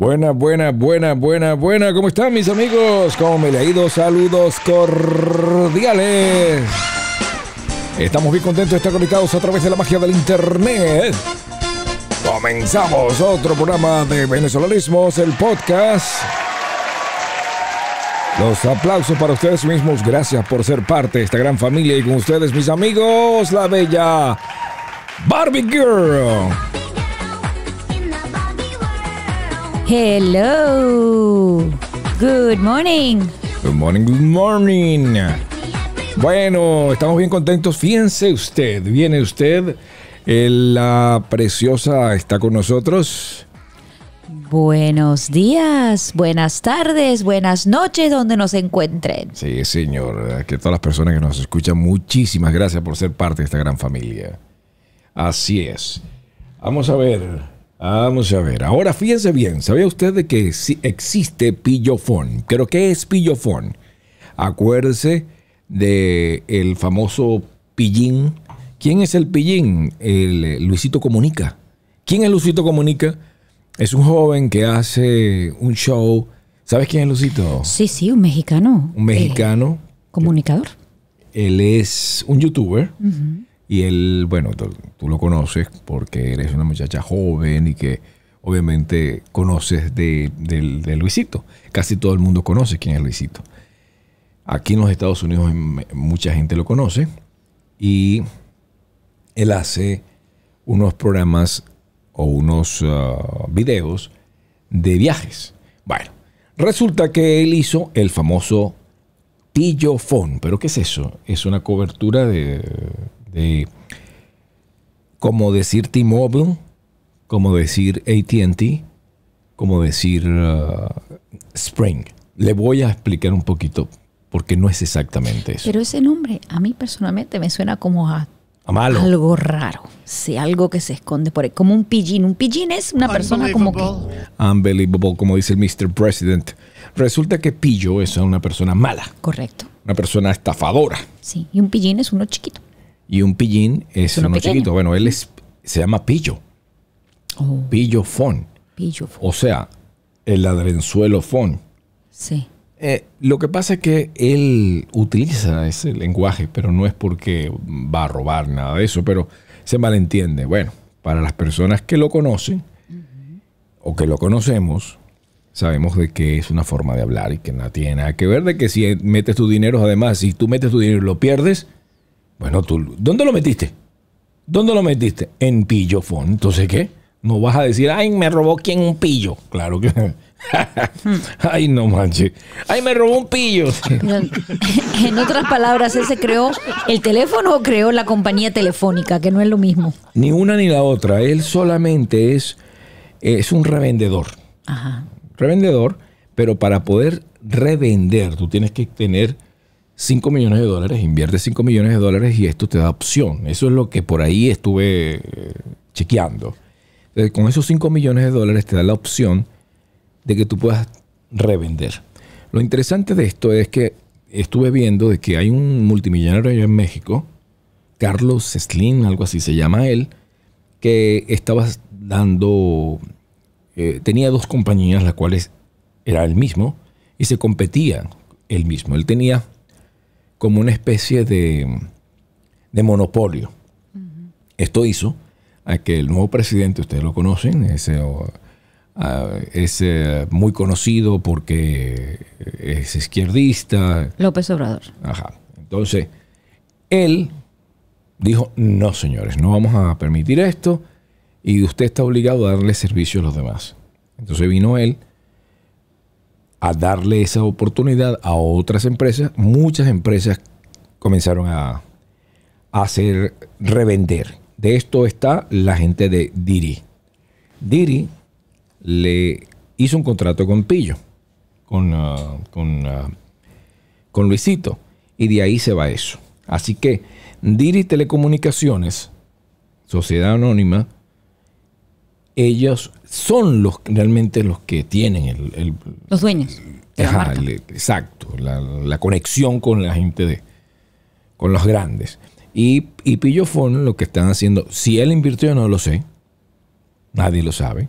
Buena, buena, buena, buena, buena. ¿Cómo están mis amigos? ¿Cómo me le ha ido? Saludos cordiales. Estamos bien contentos de estar conectados a través de la magia del internet. Comenzamos otro programa de Venezolanismos, el podcast. Los aplausos para ustedes mismos. Gracias por ser parte de esta gran familia y con ustedes mis amigos, la bella Barbie Girl. Hello. Good morning. Good morning, good morning. Bueno, estamos bien contentos. Fíjense usted, viene usted. Eh, la preciosa está con nosotros. Buenos días, buenas tardes, buenas noches, donde nos encuentren. Sí, señor. Que todas las personas que nos escuchan, muchísimas gracias por ser parte de esta gran familia. Así es. Vamos a ver. Vamos a ver, ahora fíjense bien, ¿sabía usted de que existe pillofón? ¿Pero qué es pillofón? Acuérdese del el famoso pillín. ¿Quién es el pillín? El eh, Luisito Comunica. ¿Quién es Luisito Comunica? Es un joven que hace un show. ¿Sabes quién es Luisito? Sí, sí, un mexicano. Un mexicano. Eh, comunicador. Él es un youtuber. Y él, bueno, tú, lo conoces porque eres una muchacha joven y que obviamente conoces de, Luisito. Casi todo el mundo conoce quién es Luisito. Aquí en los Estados Unidos mucha gente lo conoce y él hace unos programas o unos ah, videos de viajes. Bueno, resulta que él hizo el famoso Tillofón. ¿Pero qué es eso? Es una cobertura de de como decir T-Mobile, como decir ATT, como decir uh, Spring. Le voy a explicar un poquito porque no es exactamente eso. Pero ese nombre a mí personalmente me suena como a, malo. algo raro. Sí, algo que se esconde por ahí, como un pillín. Un pillín es una persona como que... Unbelievable, como dice el Mr. President. Resulta que pillo es una persona mala. Correcto. Una persona estafadora. Sí, y un pillín es uno chiquito. Y un pillín es uno, chiquito. Bueno, él es, se llama pillo. Oh. Pillo fon. O sea, el ladrenzuelo fon. Sí. Eh, lo que pasa es que él utiliza ese lenguaje, pero no es porque va a robar nada de eso, pero se malentiende. Bueno, para las personas que lo conocen o que lo conocemos, sabemos de que es una forma de hablar y que no tiene nada que ver, de que si metes tu dinero, además, si tú metes tu dinero y lo pierdes, bueno, tú, ¿dónde lo metiste? ¿Dónde lo metiste? En pillofón. Entonces, ¿qué? No vas a decir, ay, me robó quién un pillo. Claro que. ay, no manches. Ay, me robó un pillo. en otras palabras, ¿él se creó el teléfono o creó la compañía telefónica? Que no es lo mismo. Ni una ni la otra. Él solamente es, es un revendedor. Ajá. Revendedor, pero para poder revender, tú tienes que tener 5 millones de dólares, invierte 5 millones de dólares y esto te da opción. Eso es lo que por ahí estuve eh, chequeando. con esos 5 millones de dólares te da la opción de que tú puedas revender. Lo interesante de esto es que estuve viendo de que hay un multimillonario allá en México, Carlos Slim, algo así se llama él, que estaba dando, eh, tenía dos compañías, las cuales era el mismo, y se competía el mismo. Él tenía como una especie de, monopolio. Esto hizo a que el nuevo presidente, ustedes lo conocen, es muy conocido porque es izquierdista. López Obrador. Ajá. Entonces, él dijo, no señores, no vamos a permitir esto y usted está obligado a darle servicio a los demás. Entonces vino él a darle esa oportunidad a otras empresas, muchas empresas comenzaron a, hacer revender. De esto está la gente de Diri. Diri le hizo un contrato con Pillo, con, ah, ah, con Luisito, y de ahí se va eso. Así que Diri Telecomunicaciones, Sociedad Anónima, ellos son los realmente los que tienen el, los dueños. exacto, la, conexión con la gente de, con los grandes. Y, y Pillofón lo que están haciendo, si él invirtió no lo sé, nadie lo sabe,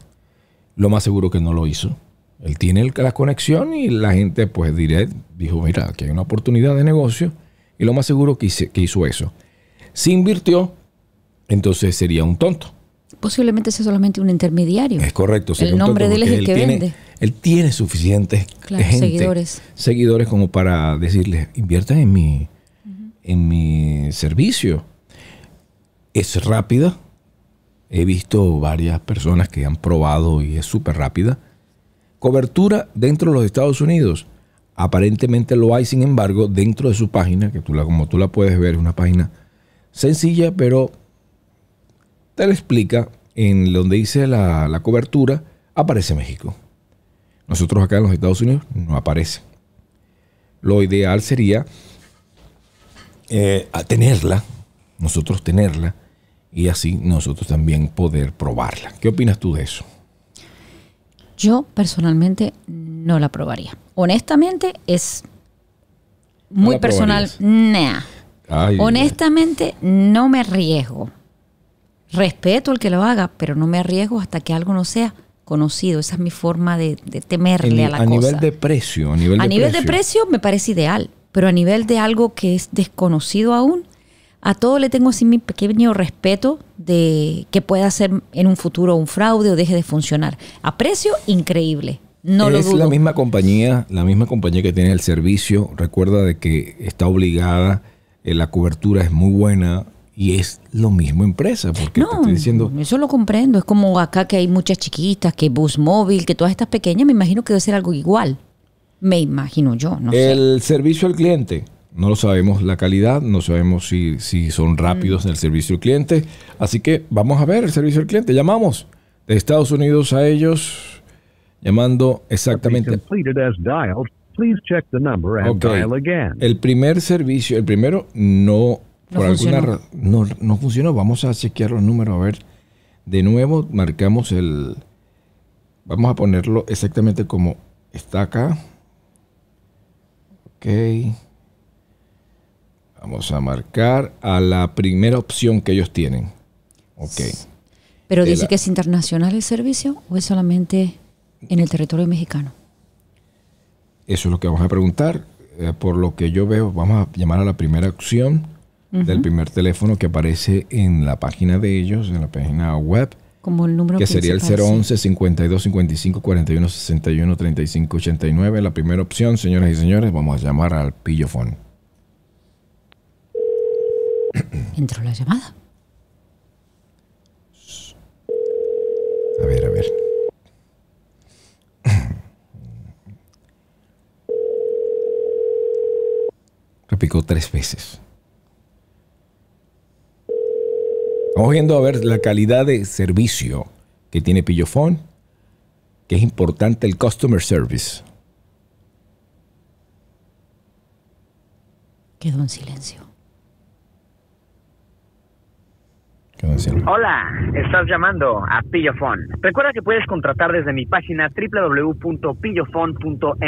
lo más seguro que no lo hizo. Él tiene la conexión y la gente pues diré, dijo, mira, aquí hay una oportunidad de negocio y lo más seguro que, que hizo eso. Si invirtió, entonces sería un tonto posiblemente sea solamente un intermediario. Es correcto. El nombre de él es el que vende. Él tiene suficientes seguidores. seguidores como para decirles, inviertan en mi, en mi servicio. Es rápida. He visto varias personas que han probado y es súper rápida. Cobertura dentro de los Estados Unidos. Aparentemente lo hay, sin embargo, dentro de su página, que tú la, como tú la puedes ver, es una página sencilla, pero le explica, en donde dice la, cobertura, aparece México. Nosotros acá en los Estados Unidos no aparece. Lo ideal sería eh, tenerla, nosotros tenerla, y así nosotros también poder probarla. ¿Qué opinas tú de eso? Yo personalmente no la probaría. Honestamente es muy personal. Honestamente no me arriesgo respeto al que lo haga, pero no me arriesgo hasta que algo no sea conocido. Esa es mi forma de, temerle a la a Nivel de precio, a nivel de precio. me parece ideal, pero a nivel de algo que es desconocido aún, a todo le tengo así mi pequeño respeto de que pueda ser en un futuro un fraude o deje de funcionar. A precio increíble. No lo dudo. la misma compañía, la misma compañía que tiene el servicio. Recuerda de que está obligada, eh, la cobertura es muy buena, y es lo mismo empresa, porque no, te diciendo... Eso lo comprendo, es como acá que hay muchas chiquitas, que bus móvil, que todas estas pequeñas, me imagino que debe ser algo igual. Me imagino yo, El servicio al cliente, no lo sabemos la calidad, no sabemos si, son rápidos mm. en el servicio al cliente, así que vamos a ver el servicio al cliente, llamamos de Estados Unidos a ellos, llamando exactamente... El primer servicio, el primero no no por alguna no, no funcionó. Vamos a chequear los números, a ver. De nuevo, marcamos el. Vamos a ponerlo exactamente como está acá. Ok. Vamos a marcar a la primera opción que ellos tienen. Ok. Pero dice que es internacional el servicio o es solamente en el territorio mexicano. Eso es lo que vamos a preguntar. Eh, por lo que yo veo, vamos a llamar a la primera opción del primer teléfono que aparece en la página de ellos, en la página web. Como el número que sería el 011 52 55 41 61 35 89. La primera opción, señoras y señores, vamos a llamar al pillofón. Entró la llamada. A ver, a ver. Repicó tres veces. Vamos viendo a ver la calidad de servicio que tiene Pillofón, que es importante el customer service. Quedó en silencio. Hola, estás llamando a Pillofón. Recuerda que puedes contratar desde mi página www.pillofon.mx.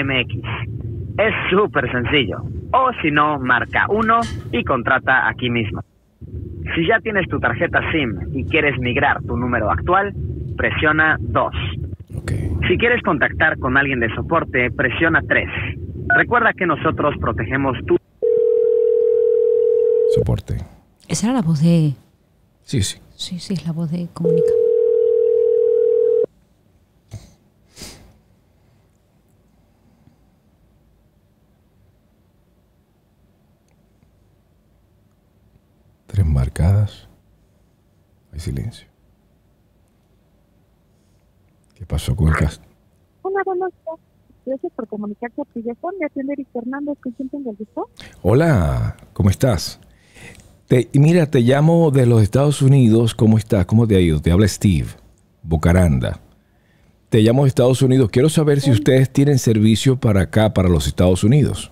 Es súper sencillo. O si no, marca uno y contrata aquí mismo. Si ya tienes tu tarjeta SIM y quieres migrar tu número actual, presiona 2. Si quieres contactar con alguien de soporte, presiona 3. Recuerda que nosotros protegemos tu... Soporte. Esa era la voz de... Sí, sí. Sí, sí, es la voz de comunicación. marcadas, hay silencio. ¿Qué pasó con el caso Hola, ¿cómo estás? Te, mira, te llamo de los Estados Unidos. ¿Cómo estás? ¿Cómo te ha ido? Te habla Steve Bocaranda. Te llamo de Estados Unidos. Quiero saber si ustedes tienen servicio para acá, para los Estados Unidos.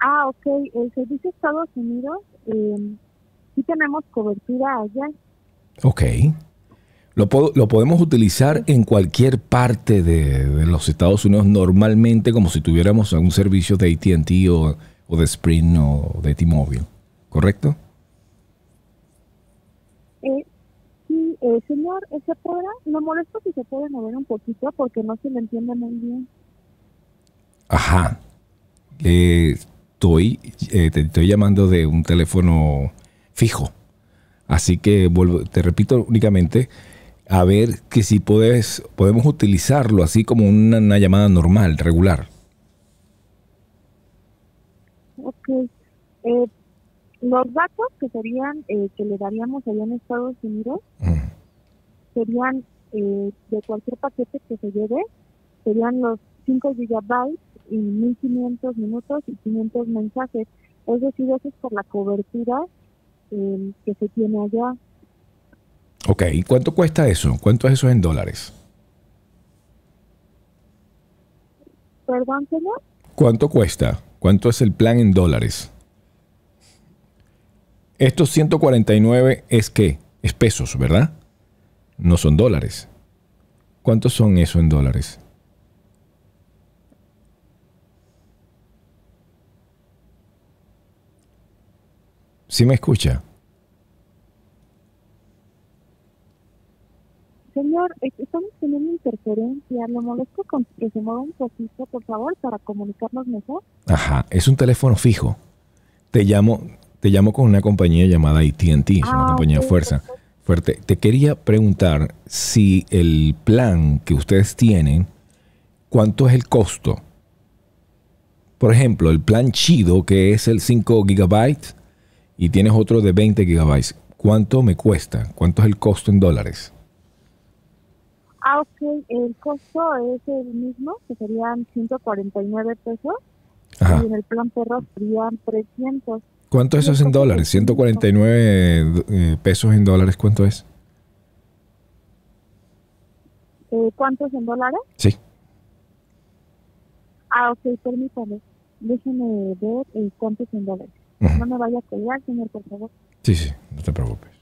Ah, ok. El servicio Estados Unidos, em, sí tenemos cobertura allá. Ok. Lo, lo podemos utilizar en cualquier parte de, de, los Estados Unidos normalmente como si tuviéramos algún servicio de ATT o, o, de Sprint o de T-Mobile, ¿correcto? Eh, sí, eh, señor, eh, ¿se podrá? ¿Me molesto si se puede mover un poquito porque no se me entiende muy bien. Ajá. Eh, estoy, eh, te estoy llamando de un teléfono fijo. Así que vuelvo, te repito únicamente a ver que si puedes, podemos utilizarlo así como una, llamada normal, regular. Ok. Eh, los datos que serían eh, que le daríamos allá en Estados Unidos mm. serían eh, de cualquier paquete que se lleve, serían los 5 gigabytes y 1.500 minutos y 500 mensajes. Es decir, eso es por la cobertura em, que se tiene allá. Ok, cuánto cuesta eso? ¿Cuánto es eso en dólares? Perdón, señor. ¿Cuánto cuesta? ¿Cuánto es el plan en dólares? Estos 149 es qué? es pesos, ¿verdad? No son dólares. ¿Cuántos son eso en dólares? ¿Sí me escucha? Señor, estamos teniendo interferencia. Lo molesto con que se un poquito, por favor, para comunicarnos mejor. Ajá, es un teléfono fijo. Te llamo, te llamo con una compañía llamada AT&T, una ah, compañía fuerza, fuerte. Te quería preguntar si el plan que ustedes tienen, ¿cuánto es el costo? Por ejemplo, el plan chido, que es el 5 gigabytes, y tienes otro de 20 gigabytes, ¿cuánto me cuesta? ¿Cuánto es el costo en dólares? Ah, ok, el costo es el mismo, que serían 149 pesos. Y en el plan perro serían 300. ¿Cuánto eso es en dólares? 149 eh, pesos en dólares, ¿cuánto es? Eh, ¿Cuántos en dólares? Sí. Ah, ok, permítame. déjame ver eh, cuánto es en dólares. No me vaya a callar, señor, por favor. Sí, sí, no te preocupes.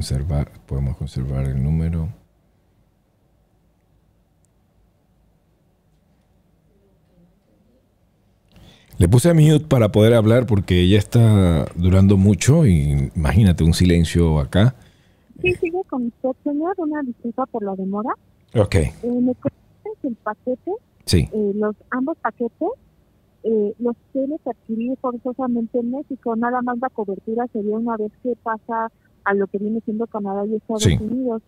conservar, podemos conservar el número. Le puse a mute para poder hablar porque ya está durando mucho y imagínate un silencio acá. Sí, sigue con usted, señor. Una disculpa por la demora. Ok. Eh, ¿Me que el paquete? Sí. Eh, los, ambos paquetes eh, los tienes que adquirir forzosamente en México. Nada más la cobertura sería una vez que pasa a lo que viene siendo Canadá y Estados Unidos.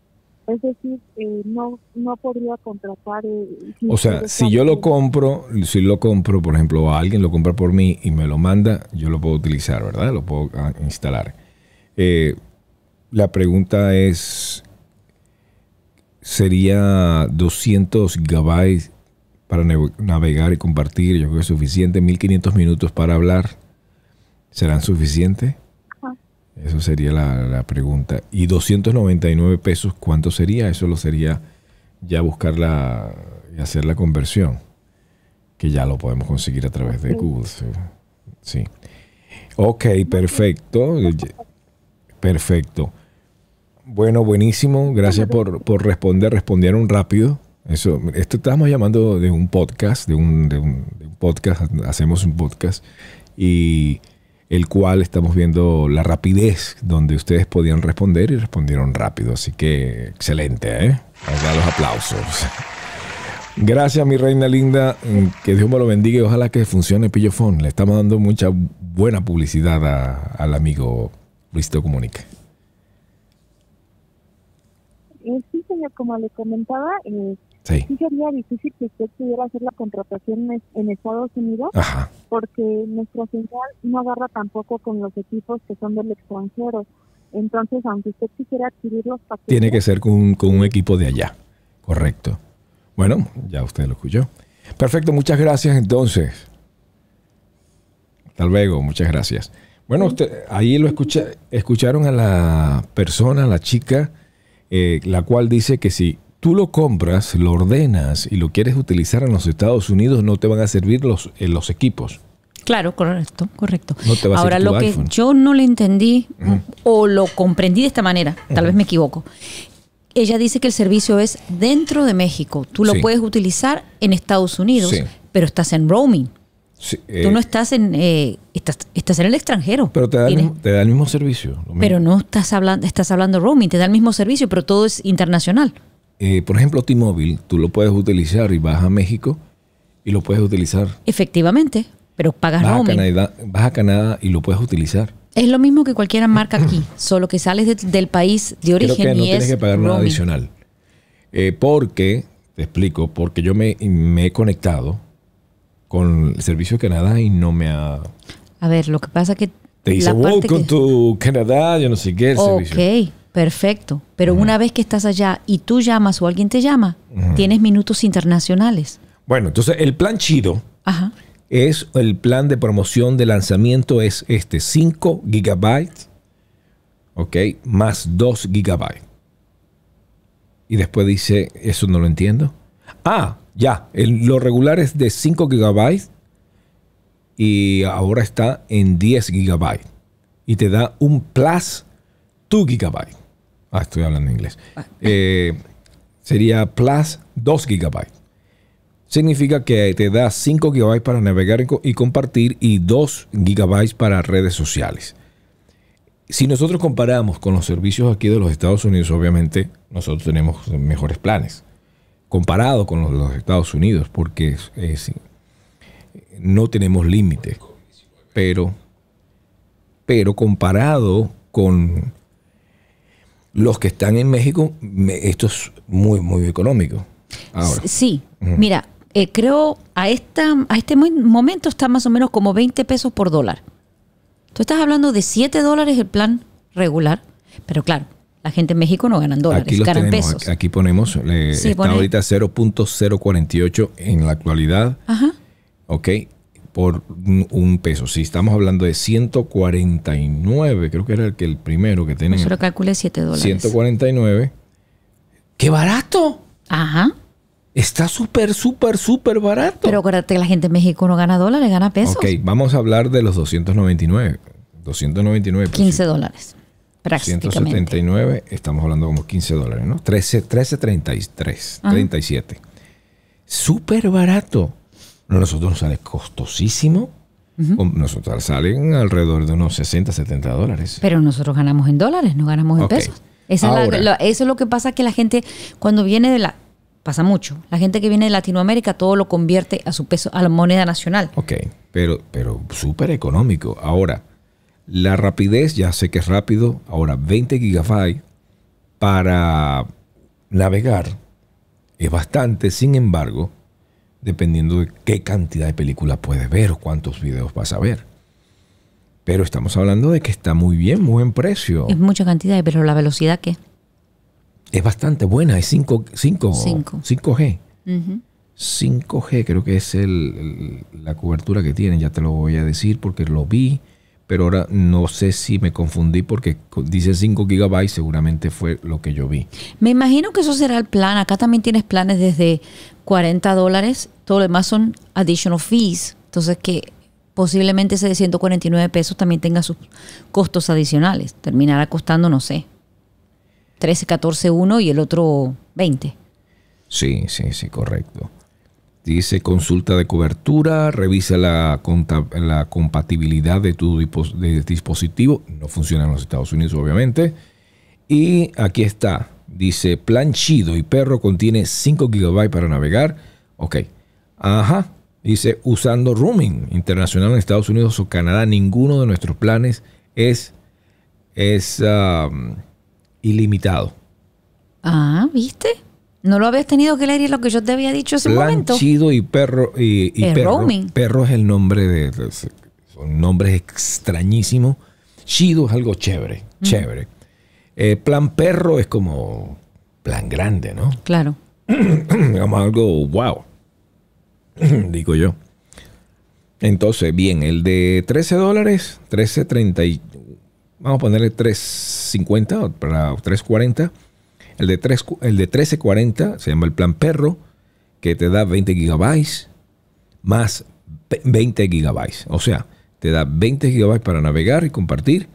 Es decir, eh, no, no podría contratar. Eh, o sea, si yo lo compro, si lo compro, por ejemplo, a alguien lo compra por mí y me lo manda, yo lo puedo utilizar, ¿verdad? Lo puedo ah, instalar. Eh, la pregunta es: ¿sería 200 gigabytes para navegar y compartir? Yo creo que es suficiente. ¿1500 minutos para hablar? ¿Serán suficientes? Eso sería la, pregunta. ¿Y 299 pesos cuánto sería? Eso lo sería ya buscarla y hacer la conversión, que ya lo podemos conseguir a través de Google. Sí. Ok, perfecto. Perfecto. Bueno, buenísimo. Gracias por, responder. Respondieron rápido. Eso, esto estábamos llamando de un podcast, de un, de un podcast, hacemos un podcast. Y el cual estamos viendo la rapidez donde ustedes podían responder y respondieron rápido. Así que excelente, ¿eh? Allá los aplausos. Gracias, mi reina linda. Mm, que Dios me lo bendiga y ojalá que funcione Pillofón. Le estamos dando mucha buena publicidad al amigo Luisito Comunica. Eh, sí, señor, como le comentaba, eh, Sí. sería difícil que usted pudiera hacer la contratación en Estados Unidos porque nuestro central no agarra tampoco con los equipos que son del extranjero. Entonces, aunque usted quisiera adquirir los paquetes... Tiene que ser con, un equipo de allá, correcto. Bueno, ya usted lo escuchó. Perfecto, muchas gracias entonces. Hasta luego, muchas gracias. Bueno, usted, ahí lo escuché escucharon a la persona, a la chica, eh, la cual dice que si tú lo compras, lo ordenas y lo quieres utilizar en los Estados Unidos, no te van a servir los, eh, los equipos. Claro, correcto, correcto. Ahora, lo que yo no le entendí o lo comprendí de esta manera, tal vez me equivoco. Ella dice que el servicio es dentro de México. Tú lo puedes utilizar en Estados Unidos, pero estás en roaming. Tú no eh, estás en eh, estás, estás, en el extranjero. Pero te da, el mismo, te da el mismo, servicio. Pero no estás hablando estás hablando roaming, te da el mismo servicio, pero todo es internacional. Eh, por ejemplo, T-Mobile, tú lo puedes utilizar y vas a México y lo puedes utilizar. Efectivamente, pero pagas roaming. vas a Canadá y lo puedes utilizar. Es lo mismo que cualquiera marca aquí, solo que sales del país de origen Creo no tienes que pagar nada adicional. Eh, porque, te explico, porque yo me, he conectado con el servicio de Canadá y no me ha... A ver, lo que pasa que... Te dice, welcome con to Canadá, yo no sé qué, el servicio. Ok. Perfecto. Pero una vez que estás allá y tú llamas o alguien te llama, tienes minutos internacionales. Bueno, entonces el plan chido es el plan de promoción de lanzamiento es este 5 gigabytes, ok, más 2 gigabytes. Y después dice, eso no lo entiendo. Ah, ya, lo regular es de 5 gigabytes y ahora está en 10 gigabytes. Y te da un plus 2 gigabyte. Ah, estoy hablando inglés. Ah. Eh, sería Plus 2 GB. Significa que te da 5 GB para navegar y compartir y 2 GB para redes sociales. Si nosotros comparamos con los servicios aquí de los Estados Unidos, obviamente nosotros tenemos mejores planes comparado con los, de los Estados Unidos, porque no tenemos límite. Pero, pero comparado con los que están en México, esto es muy, muy económico. Sí, mira, eh, creo a, esta, a este momento está más o menos como 20 pesos por dólar. Tú estás hablando de 7 dólares el plan regular, pero claro, la gente en México no ganan dólares, aquí tenemos, pesos. Aquí ponemos, eh, está ahorita 0.048 en la actualidad. Ajá. Ok, por un peso. Si estamos hablando de 149, creo que era el, que el primero que tenía. Yo lo calculé 7 dólares. 149. ¡Qué barato! Ajá. Está súper, súper, súper barato. Pero acuérdate que la gente en México no gana dólares, gana pesos. Ok, vamos a hablar de los 299. 299. 15 dólares. Prácticamente. 179, estamos hablando como 15 dólares, ¿no? 13, 13 33, 37. Súper barato nosotros nos sale costosísimo. Nosotros salen alrededor de unos 60, 70 dólares. Pero nosotros ganamos en dólares, no ganamos en pesos. eso es lo que pasa que la gente cuando viene de la... Pasa mucho. La gente que viene de Latinoamérica todo lo convierte a su peso, a la moneda nacional. Ok, pero, pero súper económico. Ahora, la rapidez, ya sé que es rápido. Ahora, 20 gigabytes para navegar es bastante. Sin embargo, dependiendo de qué cantidad de películas puedes ver o cuántos videos vas a ver. Pero estamos hablando de que está muy bien, muy en precio. Es mucha cantidad, pero la velocidad qué? Es bastante buena, es 5, 5, 5. g 5G creo que es la cobertura que tienen, ya te lo voy a decir porque lo vi, pero ahora no sé si me confundí porque dice 5 GB, seguramente fue lo que yo vi. Me imagino que eso será el plan, acá también tienes planes desde 40 dólares, todo lo demás son additional fees. Entonces que posiblemente ese de 149 pesos también tenga sus costos adicionales. Terminará costando, no sé, 13, 14, 1 y el otro 20. Sí, sí, sí, correcto. Dice consulta de cobertura, revisa la, compatibilidad de tu dispositivo. No funciona en los Estados Unidos, obviamente. Y aquí está. Dice, plan chido y perro contiene 5 GB para navegar. Ok. Ajá. Dice, usando roaming internacional en Estados Unidos o Canadá, ninguno de nuestros planes es, es ilimitado. Ah, ¿viste? No lo habías tenido que leer y lo que yo te había dicho ese momento. Chido y perro. Y, perro. Perro es el nombre de. Son nombres extrañísimos. Chido es algo chévere, chévere. Eh, plan perro es como plan grande, ¿no? Claro. Digamos algo wow, digo yo. Entonces, bien, el de 13 dólares, 13.30, vamos a ponerle 3.50 para 3.40. El de, 3, el de 13.40 se llama el plan perro, que te da 20 gigabytes más 20 gigabytes. O sea, te da 20 gigabytes para navegar y compartir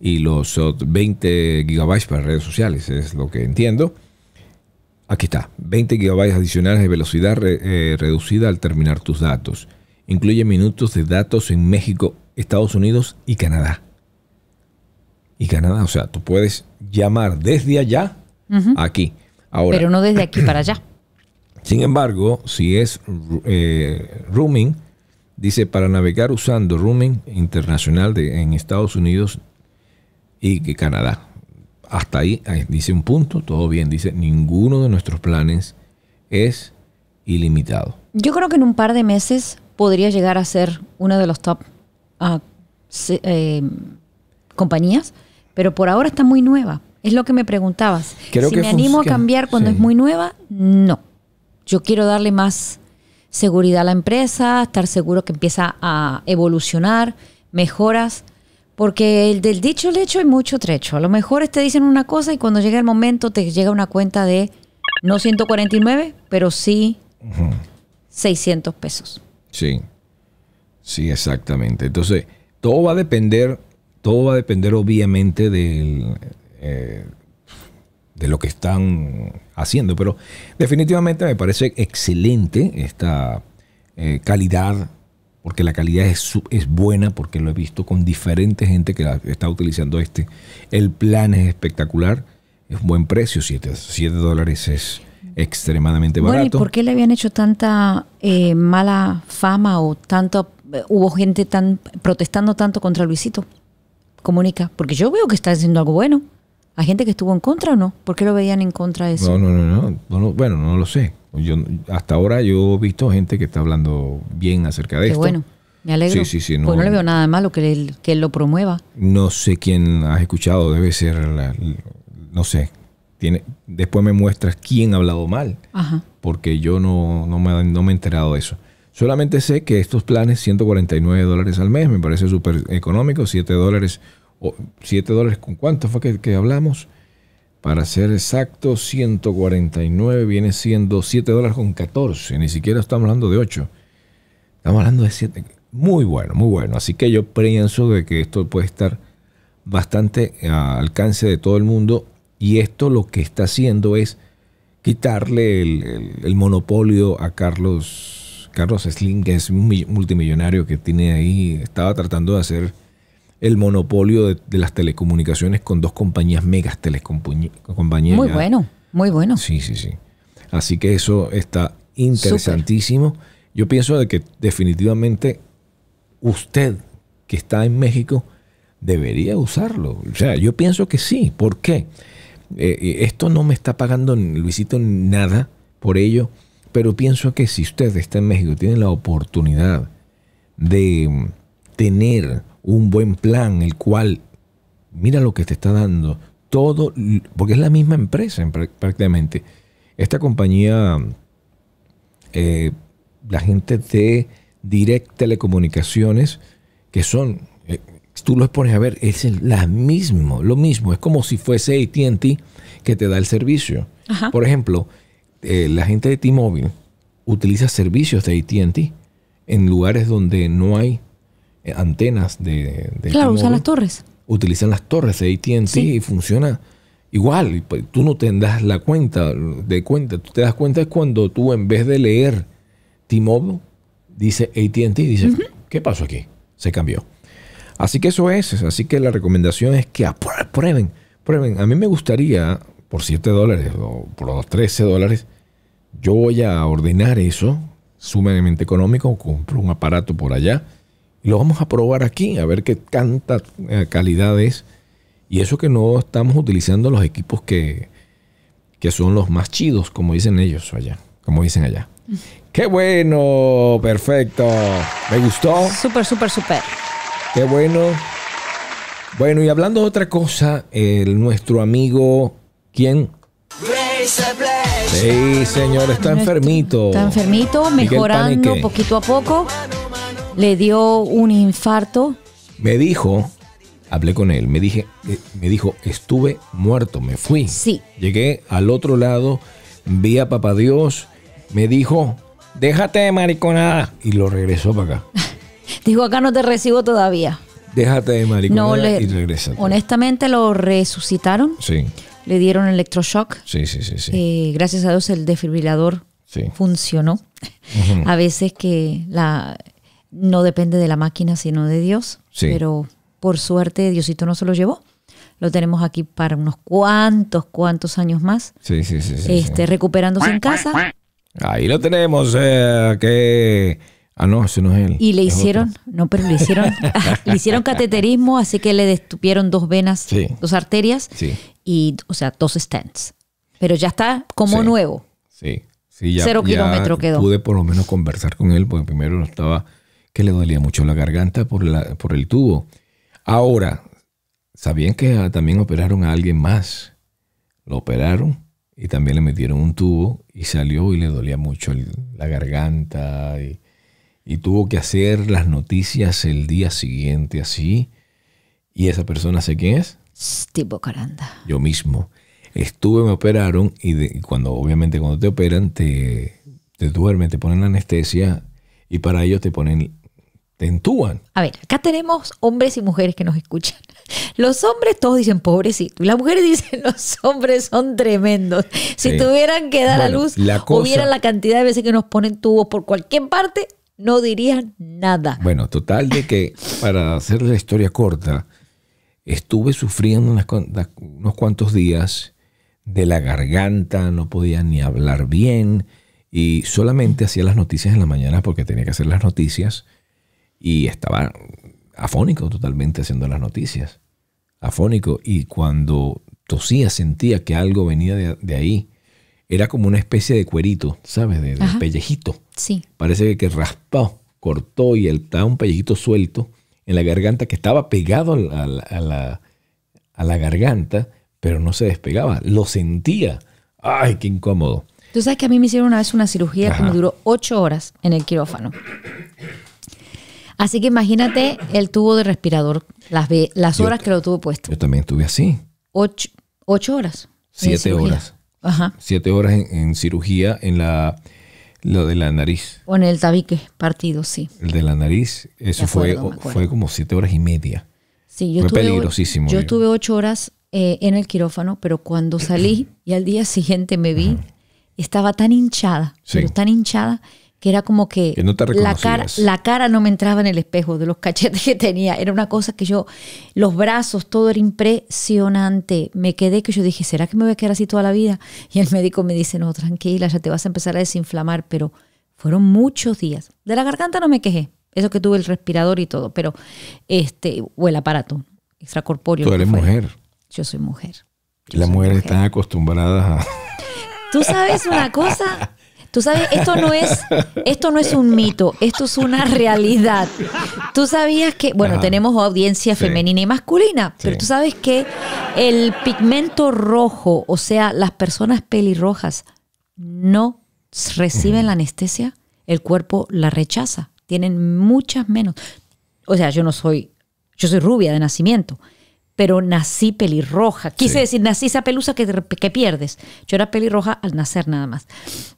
y los 20 eh, gigabytes para redes sociales, es lo que entiendo. Aquí está, 20 gigabytes adicionales de velocidad eh, reducida al terminar tus datos. Incluye minutos de datos en México, Estados Unidos y Canadá. Y Canadá, o sea, tú puedes llamar desde allá aquí. Ahora, Pero no desde aquí para allá. Sin embargo, si es eh, rooming, dice para navegar usando rooming internacional de, en Estados Unidos y que Canadá. Hasta ahí dice un punto, todo bien, dice ninguno de nuestros planes es ilimitado. Yo creo que en un par de meses podría llegar a ser una de los top ah, eh, compañías, pero por ahora está muy nueva. Es lo que me preguntabas. si me animo a cambiar cuando es muy nueva, no. Yo quiero darle más seguridad a la empresa, estar seguro que empieza a evolucionar, mejoras. Porque el del dicho al hecho hay mucho trecho. A lo mejor te dicen una cosa y cuando llega el momento te llega una cuenta de no 149, pero sí 600 pesos. Sí, sí, exactamente. Entonces, todo va a depender, todo va a depender obviamente del, eh, de lo que están haciendo, pero definitivamente me parece excelente esta eh, calidad porque la calidad es, es, buena, porque lo he visto con diferente gente que está utilizando este. El plan es espectacular, es un buen precio, 7, dólares es extremadamente barato. Bueno, ¿y por qué le habían hecho tanta eh, mala fama o tanto, eh, hubo gente tan protestando tanto contra Luisito? Comunica, porque yo veo que está haciendo algo bueno. ¿Hay gente que estuvo en contra o no? ¿Por qué lo veían en contra de eso? No, no, no, no. Bueno, no lo sé. Yo, hasta ahora yo he visto gente que está hablando bien acerca de Qué bueno. Me alegro. Sí, sí, pues no, no le veo nada de malo que, él, que lo promueva. No sé quién has escuchado, debe ser, no sé. Tiene, después me muestras quién ha hablado mal, porque yo no, no, me, no me he enterado de eso. Solamente sé que estos planes, 149 dólares al mes, me parece súper económico, 7 dólares, o, siete dólares con cuánto fue que, que hablamos, para ser exacto, 149 viene siendo 7 dólares con 14. Ni siquiera estamos hablando de 8. Estamos hablando de 7. Muy bueno, muy bueno. Así que yo pienso de que esto puede estar bastante eh, al alcance de todo el mundo. Y esto lo que está haciendo es quitarle el, monopolio a Carlos, Carlos Slim, que es un multimillonario que tiene ahí. Estaba tratando de hacer el monopolio de, las telecomunicaciones con dos compañías megas telecompañías. Muy bueno, muy bueno. Sí, sí, sí. Así que eso está interesantísimo. Yo pienso de que definitivamente usted que está en México debería usarlo. O sea, yo pienso que sí. ¿Por qué? Eh, eh, esto no me está pagando Luisito nada por ello, pero pienso que si usted está en México, tiene la oportunidad de mm, tener un buen plan, el cual, mira lo que te está dando, todo, porque es la misma empresa prácticamente. Esta compañía, eh, la gente de Direct Telecomunicaciones, que son, eh, tú los pones a ver, es la mismo, lo mismo, es como si fuese ATT que te da el servicio. Por ejemplo, eh, la gente de T-Mobile utiliza servicios de ATT en lugares donde no hay eh, antenas de... claro, este usan las torres. Utilizan las torres de ATT y funciona igual. Pues, tú no te das la cuenta de cuenta. Tú te das cuenta es cuando tú en vez de leer T-Mobile, dice ATT, dice, ¿qué pasó aquí? Se cambió. Así que eso es. Así que la recomendación es que prueben. Prueben. A mí me gustaría, por 7 dólares o por 13 dólares, yo voy a ordenar eso sumamente económico, compro un aparato por allá lo vamos a probar aquí, a ver qué tanta eh, calidad es. Y eso que no estamos utilizando los equipos que, que son los más chidos, como dicen ellos allá, como dicen allá. Qué bueno, perfecto. Me gustó. Súper, súper, súper. Qué bueno. Bueno, y hablando de otra cosa, el, nuestro amigo, ¿quién? Sí, señor, está enfermito. Está enfermito, mejorando poquito a poco le dio un infarto. Me dijo, hablé con él, me, dije, eh, me dijo, estuve muerto, me fui. Sí. Llegué al otro lado, vi a Papá Dios, me dijo, déjate de mariconada. Y lo regresó para acá. dijo, acá no te recibo todavía. Déjate de mariconada y regresa. Honestamente lo resucitaron. Sí. Le dieron electroshock. Sí, sí, sí. sí. Eh, gracias a Dios el desfibrilador funcionó. A veces que la no depende de la máquina, sino de Dios. Pero por suerte Diosito no se lo llevó. Lo tenemos aquí para unos cuantos, cuantos años más. Sí, sí, sí. este, Recuperándose en casa. Ahí lo tenemos, eh, que... Ah, no, ese no es él. Y le hicieron, no, pero le hicieron, cateterismo, así que le destupieron dos venas, dos arterias, y, o sea, dos stents. Pero ya está como nuevo. Sí, sí, Cero kilómetro quedó. Pude por lo menos conversar con él, porque primero no estaba que le dolía mucho la garganta por, por el tubo. Ahora, sabían que también operaron a alguien más. Lo operaron y también le metieron un tubo y salió y le dolía mucho la garganta y, tuvo que hacer las noticias el día siguiente así. Y esa persona, ¿sé quién es? Tipo Caranda. Yo mismo. Estuve, me operaron y, cuando obviamente cuando te operan te, te duermen, te ponen anestesia y para ello te ponen te A ver, acá tenemos hombres y mujeres que nos escuchan. Los hombres todos dicen pobrecito. Las mujeres dicen los hombres son tremendos. Si tuvieran que dar a luz, la la cantidad de veces que nos ponen tubos por cualquier parte, no dirían nada. Bueno, total de que, para hacer la historia corta, estuve sufriendo unos cuantos días de la garganta, no podía ni hablar bien y solamente hacía las noticias en la mañana porque tenía que hacer las noticias y estaba afónico totalmente haciendo las noticias. Afónico. Y cuando tosía sentía que algo venía de, ahí. Era como una especie de cuerito, ¿sabes? De, pellejito. Sí. Parece que raspó, cortó y estaba un pellejito suelto en la garganta que estaba pegado a la, a la, garganta, pero no se despegaba. Lo sentía. ¡Ay, qué incómodo! Tú sabes que a mí me hicieron una vez una cirugía que me duró ocho horas en el quirófano. Así que imagínate el tubo de respirador, las, las horas que lo tuvo puesto. Yo también estuve así. Ocho, horas. Siete horas. Ajá. Siete horas en, cirugía en la lo de la nariz. O en el tabique partido, sí. El de la nariz, eso fue, fue como siete horas y media. Sí, yo fue peligrosísimo. Yo, estuve ocho horas eh, en el quirófano, pero cuando salí y al día siguiente me vi, estaba tan hinchada, pero tan hinchada que era como que, la, cara, la cara no me entraba en el espejo de los cachetes que tenía. Era una cosa que yo, los brazos, todo era impresionante. Me quedé que yo dije, ¿será que me voy a quedar así toda la vida? Y el médico me dice, no, tranquila, ya te vas a empezar a desinflamar, pero fueron muchos días. De la garganta no me quejé, eso que tuve el respirador y todo, pero este, o el aparato extracorpóreo. Tú eres mujer. Yo soy mujer. Las mujeres están acostumbradas a... Tú sabes una cosa, Tú sabes, esto no es, esto no es un mito, esto es una realidad. Tú sabías que, bueno, tenemos audiencia femenina y masculina, pero tú sabes que el pigmento rojo, o sea, las personas pelirrojas, no reciben la anestesia, el cuerpo la rechaza. Tienen muchas menos. O sea, yo no soy, yo soy rubia de nacimiento pero nací pelirroja. Quise decir, nací esa pelusa que, que pierdes. Yo era pelirroja al nacer nada más.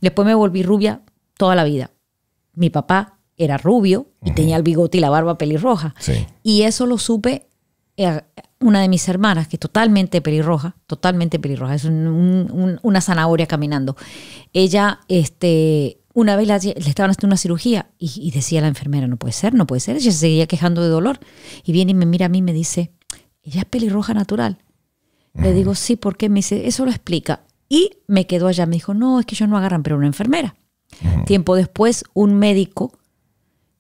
Después me volví rubia toda la vida. Mi papá era rubio y tenía el bigote y la barba pelirroja. Y eso lo supe eh, una de mis hermanas, que es totalmente pelirroja, totalmente pelirroja, es una zanahoria caminando. Ella, este, una vez le estaban haciendo una cirugía y, decía la enfermera, no puede ser, no puede ser. Ella se seguía quejando de dolor y viene y me mira a mí y me dice, ella es pelirroja natural. Le digo, sí, ¿por qué? Me dice, eso lo explica. Y me quedó allá, me dijo, no, es que ellos no agarran, pero una enfermera. Tiempo después, un médico,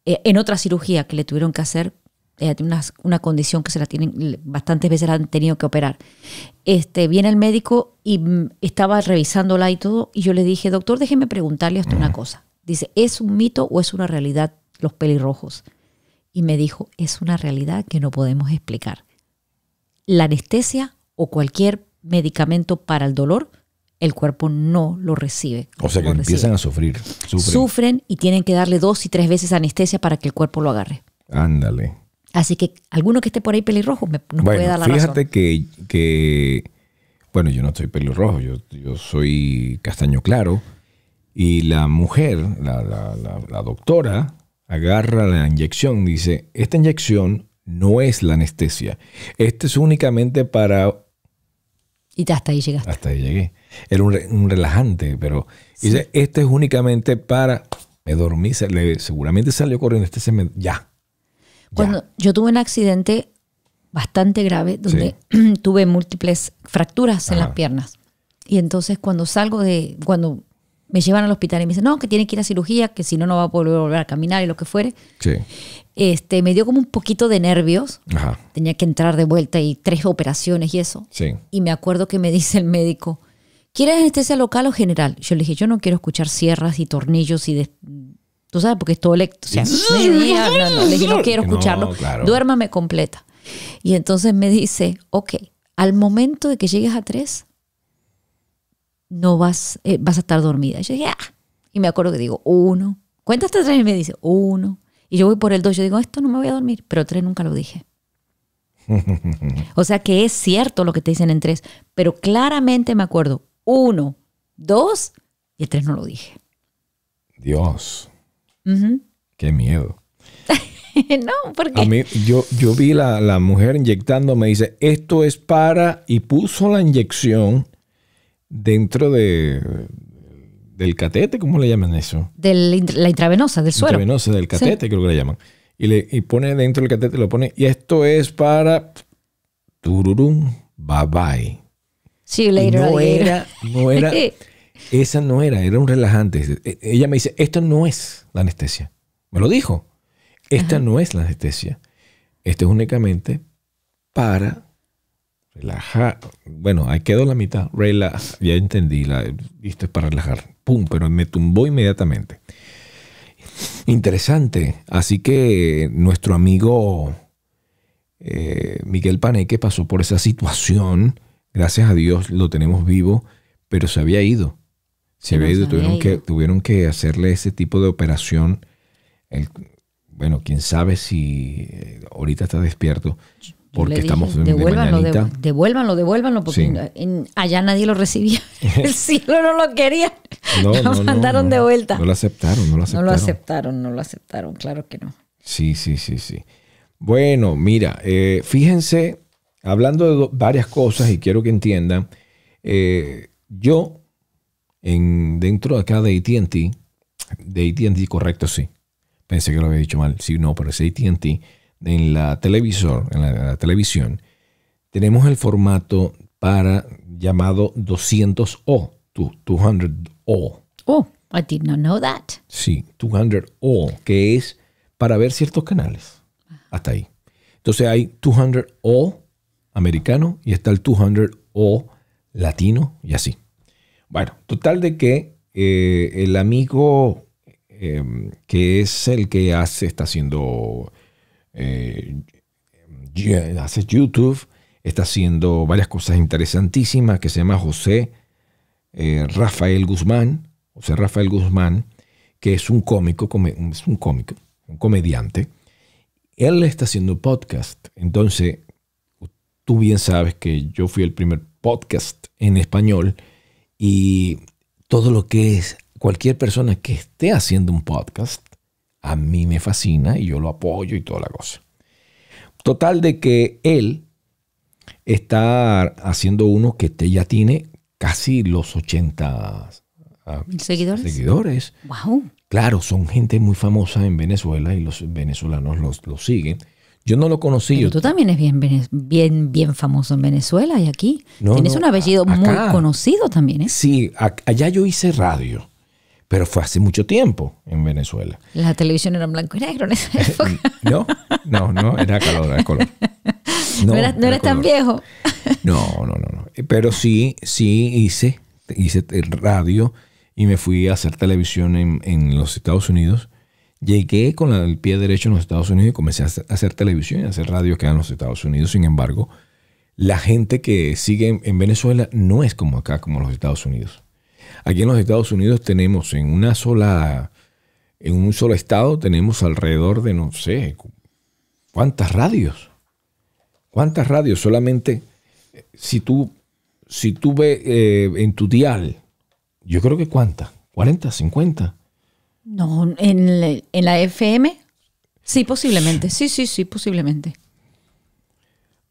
eh, en otra cirugía que le tuvieron que hacer, ella tiene una, condición que se la tienen, bastantes veces la han tenido que operar. Este, viene el médico y mm, estaba revisándola y todo, y yo le dije, doctor, déjeme preguntarle hasta una cosa. Dice, ¿es un mito o es una realidad los pelirrojos? Y me dijo, es una realidad que no podemos explicar la anestesia o cualquier medicamento para el dolor, el cuerpo no lo recibe. O sea que empiezan a sufrir. Sufren. y tienen que darle dos y tres veces anestesia para que el cuerpo lo agarre. Ándale. Así que alguno que esté por ahí pelirrojo me, puede dar la fíjate razón. Que, que, bueno, yo no estoy pelirrojo, yo, soy castaño claro. Y la mujer, la doctora, agarra la inyección, dice, esta inyección no es la anestesia. este es únicamente para... Y hasta ahí llegaste. Hasta ahí llegué. Era un, relajante, pero... dice, este es únicamente para... Me dormí, seguramente salió corriendo anestesia. ya. Cuando yo tuve un accidente bastante grave donde tuve múltiples fracturas en las piernas. Y entonces cuando salgo de... Cuando me llevan al hospital y me dicen, no, que tiene que ir a cirugía, que si no, no va a poder volver a caminar y lo que fuere. Sí. Este, me dio como un poquito de nervios. Tenía que entrar de vuelta y tres operaciones y eso. Y me acuerdo que me dice el médico, ¿quieres anestesia local o general? Yo le dije, yo no quiero escuchar sierras y tornillos y... Tú sabes, porque es todo... lecto O sea, no, no, quiero escucharlo. Duérmame completa. Y entonces me dice, ok, al momento de que llegues a tres, no vas, eh, vas a estar dormida. Y yo dije, ah. Y me acuerdo que digo, uno. Cuenta hasta tres y me dice, uno y yo voy por el 2, yo digo, esto no me voy a dormir, pero 3 nunca lo dije. o sea que es cierto lo que te dicen en 3, pero claramente me acuerdo, 1, 2 y el 3 no lo dije. Dios. Qué miedo. no, porque... yo, yo vi la, la mujer inyectando, me dice, esto es para, y puso la inyección dentro de, del catete, ¿cómo le llaman eso? la intravenosa, del suero. Intravenosa, del catete, creo que le llaman. Y, le, pone dentro del catete, lo pone, y esto es para... Tururum, bye bye. Sí, later, no era, esa no era, era un relajante. E, e, ella me dice, esto no es la anestesia. Me lo dijo. Esta no es la anestesia. Esto es únicamente para Relaja. Bueno, ahí quedó la mitad. relax Ya entendí. La, esto es para relajar. Pum, pero me tumbó inmediatamente. Interesante. Así que nuestro amigo eh, Miguel Paneque pasó por esa situación. Gracias a Dios lo tenemos vivo, pero se había ido. Se había ido. Tuvieron, Que, tuvieron que hacerle ese tipo de operación. bueno, quién sabe si eh, ahorita está despierto porque estamos de devuélvanlo, mañanita. devuélvanlo, devuélvanlo, porque allá nadie lo recibía. El cielo no lo quería. lo mandaron de vuelta. No lo aceptaron, no lo aceptaron. No lo aceptaron, no lo aceptaron, claro que no. Sí, sí, sí, sí. Bueno, mira, eh, fíjense, hablando de varias cosas y quiero que entiendan, eh, yo en, dentro de acá de ATT, de ATT correcto, sí. Pensé que lo había dicho mal, sí, no, pero es ATT en la, televisor, en la, televisión, tenemos el formato para llamado 200O, 200O. Oh, I did not know that. Sí, 200O, que es para ver ciertos canales. Hasta ahí. Entonces hay 200O americano y está el 200O latino y así. Bueno, total de que eh, el amigo em, que es el que hace, está haciendo eh, eh, em, hace YouTube, está haciendo varias cosas interesantísimas que se llama José eh, Rafael Guzmán, José Rafael Guzmán, que es un cómico, es un cómico, un comediante. Él está haciendo podcast, entonces tú bien sabes que yo fui el primer podcast en español y todo lo que es cualquier persona que esté haciendo un podcast a mí me fascina y yo lo apoyo y toda la cosa. Total de que él está haciendo uno que ya tiene casi los 80 ah, seguidores. Wow. Claro, son gente muy famosa en Venezuela y los venezolanos los, siguen. Yo no lo conocí. Pero tú también es bien, bien, famoso en Venezuela y aquí. Tienes un apellido muy conocido también. ¿eh? Sí, allá yo hice radio pero fue hace mucho tiempo en Venezuela. La televisión era blanco y negro en esa eh, época. no, no, no, era calor, era color. No, tan viejo. No, no, no, Pero sí, sí hice, hice radio y me fui a hacer televisión en, en los Estados Unidos. Llegué con el pie derecho en los Estados Unidos y comencé a hacer, televisión y a hacer radio que en los Estados Unidos. Sin embargo, la gente que sigue en, Venezuela no es como acá, como los Estados Unidos. Aquí en los Estados Unidos tenemos en una sola, en un solo estado tenemos alrededor de no sé cuántas radios. ¿Cuántas radios? Solamente eh, si tú, si ves eh, en tu dial, yo creo que cuántas, 40, 50. No, en, la, FM, sí, posiblemente, sí, sí, sí, posiblemente.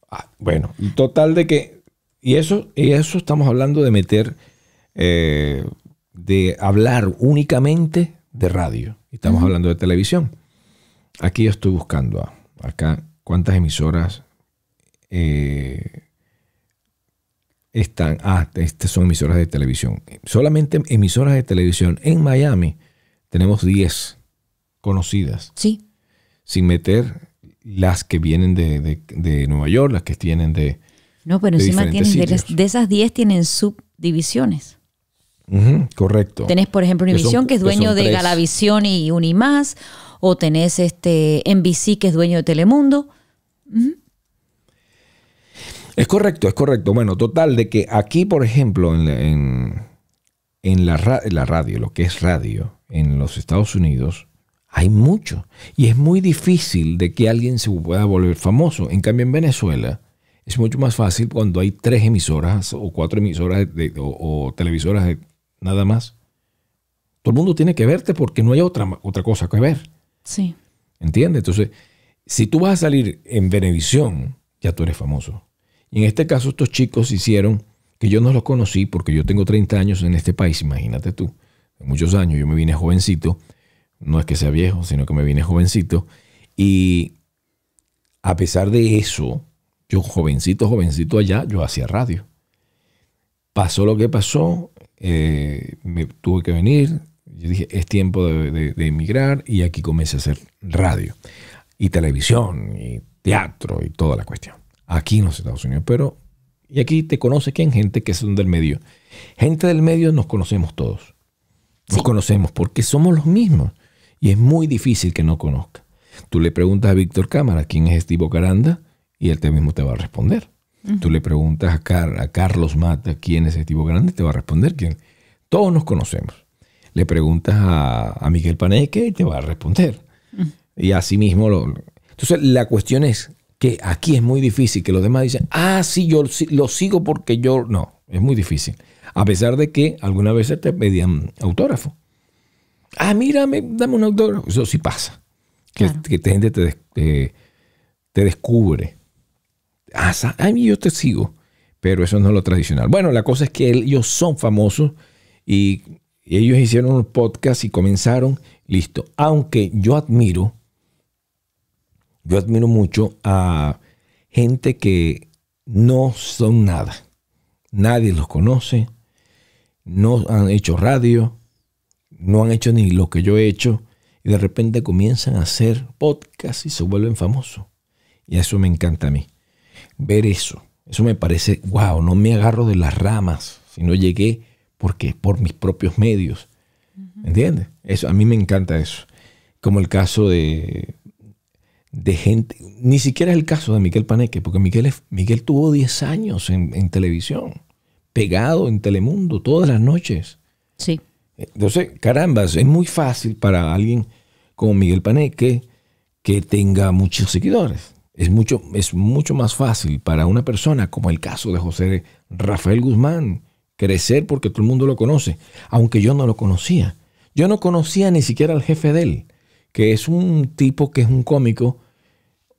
Ah, bueno, total de que, y eso, y eso estamos hablando de meter eh, de hablar únicamente de radio. Estamos hablando de televisión. Aquí yo estoy buscando acá cuántas emisoras eh, están. Ah, estas son emisoras de televisión. Solamente emisoras de televisión en Miami tenemos 10 conocidas. Sí. Sin meter las que vienen de, Nueva York, las que tienen de. No, pero encima tienen de, de esas 10 tienen subdivisiones correcto. Tenés, por ejemplo, Univision, que, es dueño de Galavisión y Unimás, o tenés este NBC, que es dueño de Telemundo. Es correcto, es correcto. Bueno, total, de que aquí, por ejemplo, en, la, radio, lo que es radio en los Estados Unidos, hay mucho. Y es muy difícil de que alguien se pueda volver famoso. En cambio, en Venezuela es mucho más fácil cuando hay tres emisoras o cuatro emisoras de, o, televisoras de nada más. Todo el mundo tiene que verte porque no hay otra, otra cosa que ver. Sí. ¿Entiendes? Entonces, si tú vas a salir en Venevisión, ya tú eres famoso. Y en este caso, estos chicos hicieron que yo no los conocí porque yo tengo 30 años en este país, imagínate tú. muchos años yo me vine jovencito, no es que sea viejo, sino que me vine jovencito. Y a pesar de eso, yo jovencito, jovencito allá, yo hacía radio. Pasó lo que pasó, eh, me tuve que venir, yo dije, es tiempo de, emigrar y aquí comencé a hacer radio y televisión y teatro y toda la cuestión. Aquí en los Estados Unidos, pero... Y aquí te conoce hay gente que son del medio. Gente del medio nos conocemos todos. Nos conocemos porque somos los mismos. Y es muy difícil que no conozca. Tú le preguntas a Víctor Cámara quién es Steve Caranda y él te mismo te va a responder. Tú le preguntas a, Carlos Mata quién es ese tipo grande, te va a responder quién. Todos nos conocemos. Le preguntas a, Miguel Paneque y te va a responder. Y así mismo lo... Entonces la cuestión es que aquí es muy difícil que los demás dicen, ah, sí, yo lo sigo porque yo... No, es muy difícil. A pesar de que algunas veces te pedían autógrafo. Ah, mira, dame un autógrafo. Eso sí pasa. Que, esta gente te eh, descubre a mí yo te sigo, pero eso no es lo tradicional. Bueno, la cosa es que ellos son famosos y ellos hicieron un podcast y comenzaron, listo. Aunque yo admiro, yo admiro mucho a gente que no son nada. Nadie los conoce, no han hecho radio, no han hecho ni lo que yo he hecho, y de repente comienzan a hacer podcast y se vuelven famosos. Y eso me encanta a mí ver eso. Eso me parece, wow, no me agarro de las ramas, sino llegué porque por mis propios medios. ¿Entiendes? Eso, a mí me encanta eso. Como el caso de, de gente, ni siquiera es el caso de Miguel Paneque, porque Miguel, Miguel tuvo 10 años en, en, televisión, pegado en Telemundo todas las noches. Sí. Entonces, caramba, es muy fácil para alguien como Miguel Paneque que tenga muchos seguidores. Es mucho, es mucho más fácil para una persona, como el caso de José Rafael Guzmán, crecer porque todo el mundo lo conoce, aunque yo no lo conocía. Yo no conocía ni siquiera al jefe de él, que es un tipo que es un cómico,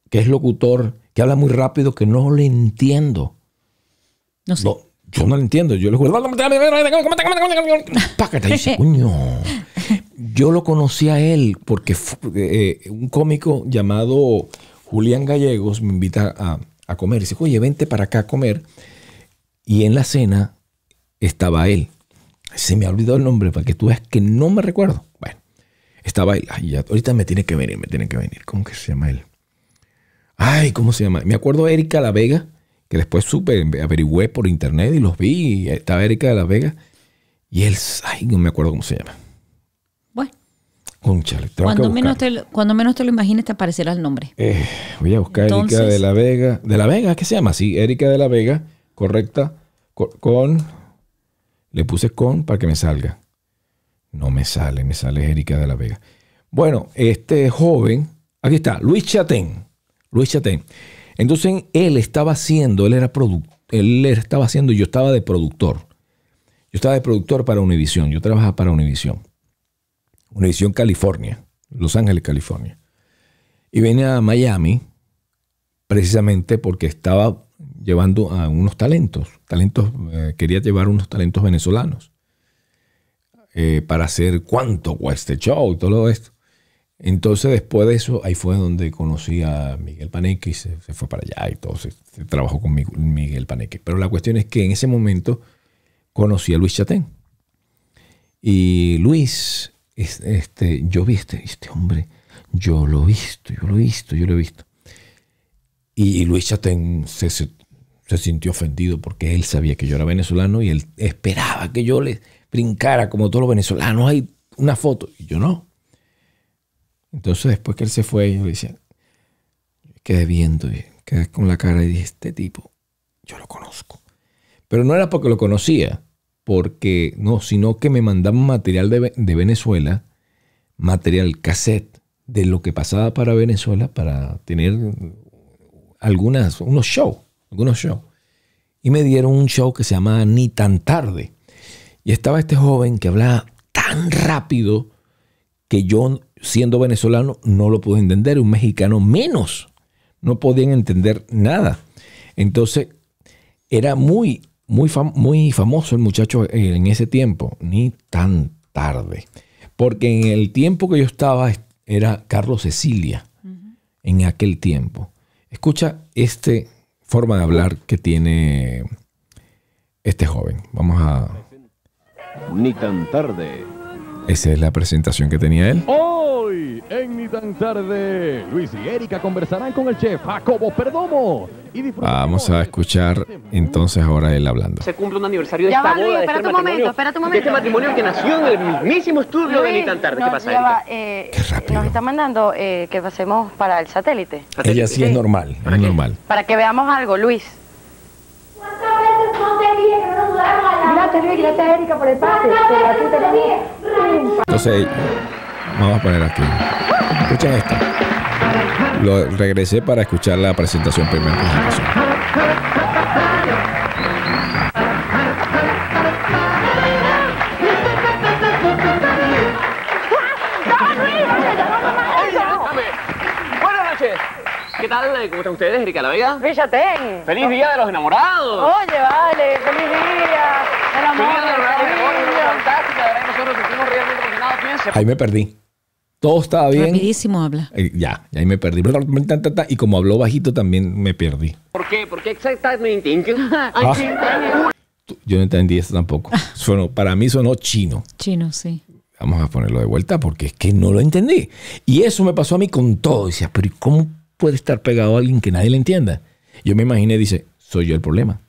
que es locutor, que habla muy rápido, que no le entiendo. No sé. yo no le entiendo. Yo le Yo lo conocía a él porque un cómico llamado Julián Gallegos me invita a, comer. Dice, oye, vente para acá a comer. Y en la cena estaba él. Se me ha olvidado el nombre para que tú veas que no me recuerdo. Bueno, estaba él. ahorita me tiene que venir, me tiene que venir. ¿Cómo que se llama él? Ay, ¿cómo se llama? Me acuerdo Erika La Vega, que después supe, averigüé por internet y los vi. Estaba Erika de La Vega. Y él, ay, no me acuerdo cómo se llama cuando, menos te lo, cuando te imagines te aparecerá el nombre. Eh, voy a buscar Erika de la Vega. ¿De la Vega? ¿Qué se llama? Sí, Erika de la Vega, correcta, con, Le puse con para que me salga. No me sale, me sale Erika de la Vega. Bueno, este joven, aquí está, Luis Chatén. Luis Chatén. Entonces él estaba haciendo, él era productor, él estaba haciendo, yo estaba de productor. Yo estaba de productor para Univisión, yo trabajaba para Univisión. Univisión California, Los Ángeles, California. Y venía a Miami precisamente porque estaba llevando a unos talentos, talentos eh, quería llevar unos talentos venezolanos eh, para hacer cuánto este show y todo esto. Entonces después de eso, ahí fue donde conocí a Miguel Paneque y se, fue para allá y todo, se, trabajó con Miguel Paneque. Pero la cuestión es que en ese momento conocí a Luis Chatén. Y Luis este, yo vi este, este, hombre, yo lo he visto, yo lo he visto, yo lo he visto. Y, Luis se, se, sintió ofendido porque él sabía que yo era venezolano y él esperaba que yo le brincara como todos los venezolanos, hay una foto, y yo no. Entonces después que él se fue, yo le decía, quedé viendo, eh, quedé con la cara y dije, este tipo, yo lo conozco. Pero no era porque lo conocía, porque no, sino que me mandaban material de, Venezuela, material cassette de lo que pasaba para Venezuela para tener algunas, unos shows, algunos shows. Y me dieron un show que se llamaba Ni tan tarde. Y estaba este joven que hablaba tan rápido que yo, siendo venezolano, no lo pude entender, un mexicano menos. No podían entender nada. Entonces, era muy muy, famoso el muchacho eh, en ese tiempo, ni tan tarde. Porque en el tiempo que yo estaba era Carlos Cecilia, en aquel tiempo. Escucha esta forma de hablar que tiene este joven. Vamos a... Ni tan tarde. Esa es la presentación que tenía él. Hoy, en Ni Tan Tarde, Luis y Erika conversarán con el chef Jacobo Perdomo. Vamos a escuchar este entonces ahora él hablando. Se cumple un aniversario de esta boda, este un momento, espera tu momento. De este matrimonio que nació en el mismísimo estudio de Ni Tan Tarde. ¿Qué pasa, Erika? Eh, nos está mandando eh, que pasemos para el satélite. Ella sí, es normal, es normal. Para que veamos algo, Luis. Entonces, vamos a poner aquí. Escuchen esto. Lo regresé para escuchar la presentación, primero. ¿cómo están ustedes? Erika La Vega. Villatén. ¡Feliz Día de los Enamorados! Oye, vale, feliz día. Día de Enamorados, nosotros nos realmente Ahí me perdí. Todo estaba bien. Rapidísimo habla. Eh, ya, ahí me perdí. Y como habló bajito también me perdí. ¿Por qué? ¿Por qué exactamente? Ah. yo no entendí eso tampoco. para mí sonó chino. Chino, sí. Vamos a ponerlo de vuelta porque es que no lo entendí. Y eso me pasó a mí con todo. Decía, pero ¿y cómo puede estar pegado a alguien que nadie le entienda. Yo me imaginé, dice, soy yo el problema.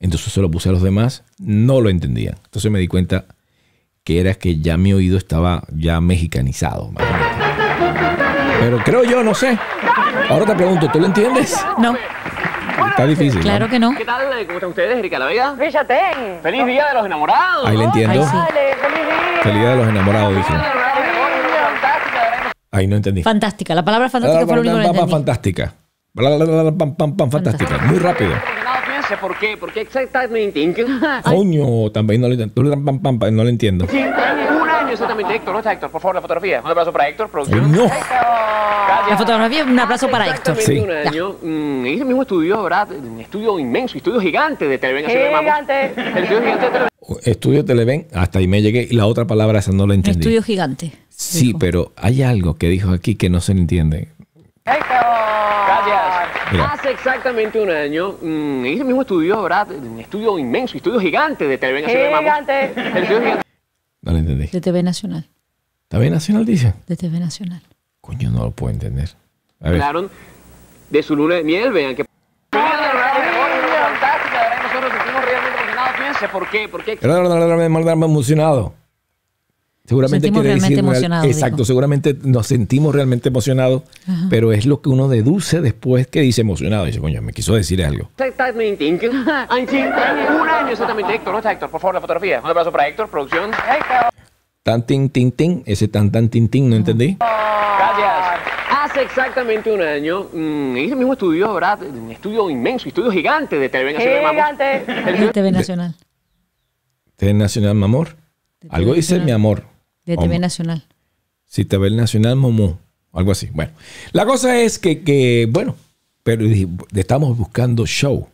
Entonces se lo puse a los demás, no lo entendían. Entonces me di cuenta que era que ya mi oído estaba ya mexicanizado. Pero creo yo, no sé. Ahora te pregunto, ¿tú lo entiendes? No. Está difícil. Claro que no. ¿Qué tal? ¿Cómo están ustedes, Erika La Vega? ¡Feliz Día de los Enamorados! Ahí le entiendo. ¡Feliz Día! de los Enamorados! Dice. Ahí no entendí. Fantástica. La palabra fantástica fue lo único que entendí. Fantástica. Fantástica. Muy rápido. ¿Por qué? ¿Por qué exactamente. Coño, también no lo entiendo. No lo entiendo. Un año exactamente, Héctor. ¿No está Héctor? Por favor, la fotografía. Un abrazo para Héctor, ¡No! La fotografía, un abrazo para Héctor. Sí. un año. En mm, ese mismo estudio, ¿verdad? Un estudio inmenso, estudio gigante de Televen. ¡Gigante! El estudio gigante de Televen. Estudio Televen, hasta ahí me llegué. Y la otra palabra, esa no la entendí. Estudio gigante. Sí, pero hay algo que dijo aquí que no se entiende. Gracias. Hace exactamente un año mmm, hice mismo estudio, Un estudio inmenso, estudio gigante de TV Nacional. Gigante. El estudio gigante. No lo entendí. De TV Nacional. ¿TV Nacional dice? De TV Nacional. Coño, no lo puedo entender. A ver. Hablaron de su luna de miel, vean que... Fantástico, nosotros sentimos realmente emocionados. Fíjense por qué, por qué... Emocionado. Seguramente quiere decir emocionados. exacto, seguramente nos sentimos realmente emocionados, pero es lo que uno deduce después que dice emocionado. Dice, coño, me quiso decir algo. Exactamente, un año exactamente. Héctor, ¿no Héctor? Por favor, la fotografía. Un abrazo para Héctor, producción. Héctor. Tan tin tin tin, ese tan tan tin tin, no entendí. Gracias. Hace exactamente un año mmm, el mismo estudio, ¿verdad? Un estudio inmenso, estudio gigante de TV Nacional. Gigante. De TV Nacional. TV Nacional, mi amor. Algo dice mi amor. De TV Nacional. Sí, TV Nacional, Momo. Algo así. Bueno, la cosa es que, bueno, pero estamos buscando show.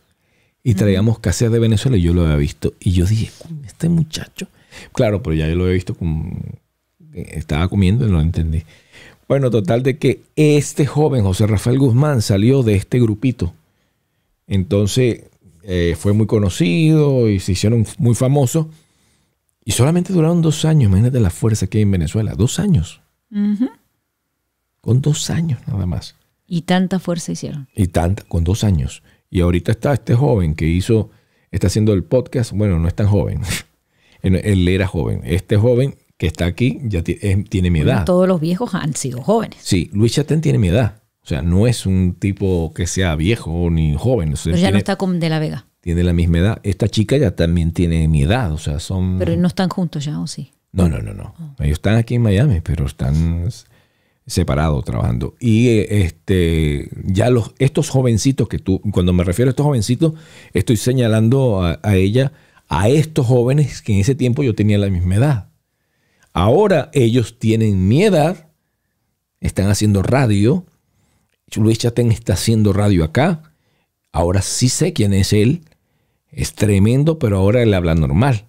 Y traíamos casas de Venezuela y yo lo había visto. Y yo dije, este muchacho. Claro, pero ya yo lo había visto. Con... Eh, estaba comiendo y no lo entendí. Bueno, total de que este joven, José Rafael Guzmán, salió de este grupito. Entonces eh, fue muy conocido y se hicieron muy famosos. Y solamente duraron dos años, imagínate la fuerza que hay en Venezuela, dos años. Con dos años nada más. Y tanta fuerza hicieron. Y tanta, con dos años. Y ahorita está este joven que hizo, está haciendo el podcast, bueno, no es tan joven, él era joven, este joven que está aquí ya tiene mi edad. todos los viejos han sido jóvenes. Sí, Luis Chatén tiene mi edad. O sea, no es un tipo que sea viejo ni joven. Pero ya no está con De la Vega tiene la misma edad. Esta chica ya también tiene mi edad, o sea, son... Pero no están juntos ya, ¿o sí? No, no, no, no. Ellos están aquí en Miami, pero están separados trabajando. Y eh, este, ya los, estos jovencitos que tú, cuando me refiero a estos jovencitos, estoy señalando a, ella, a estos jóvenes que en ese tiempo yo tenía la misma edad. Ahora ellos tienen mi edad, están haciendo radio. Luis Chaten está haciendo radio acá. Ahora sí sé quién es él es tremendo, pero ahora él habla normal.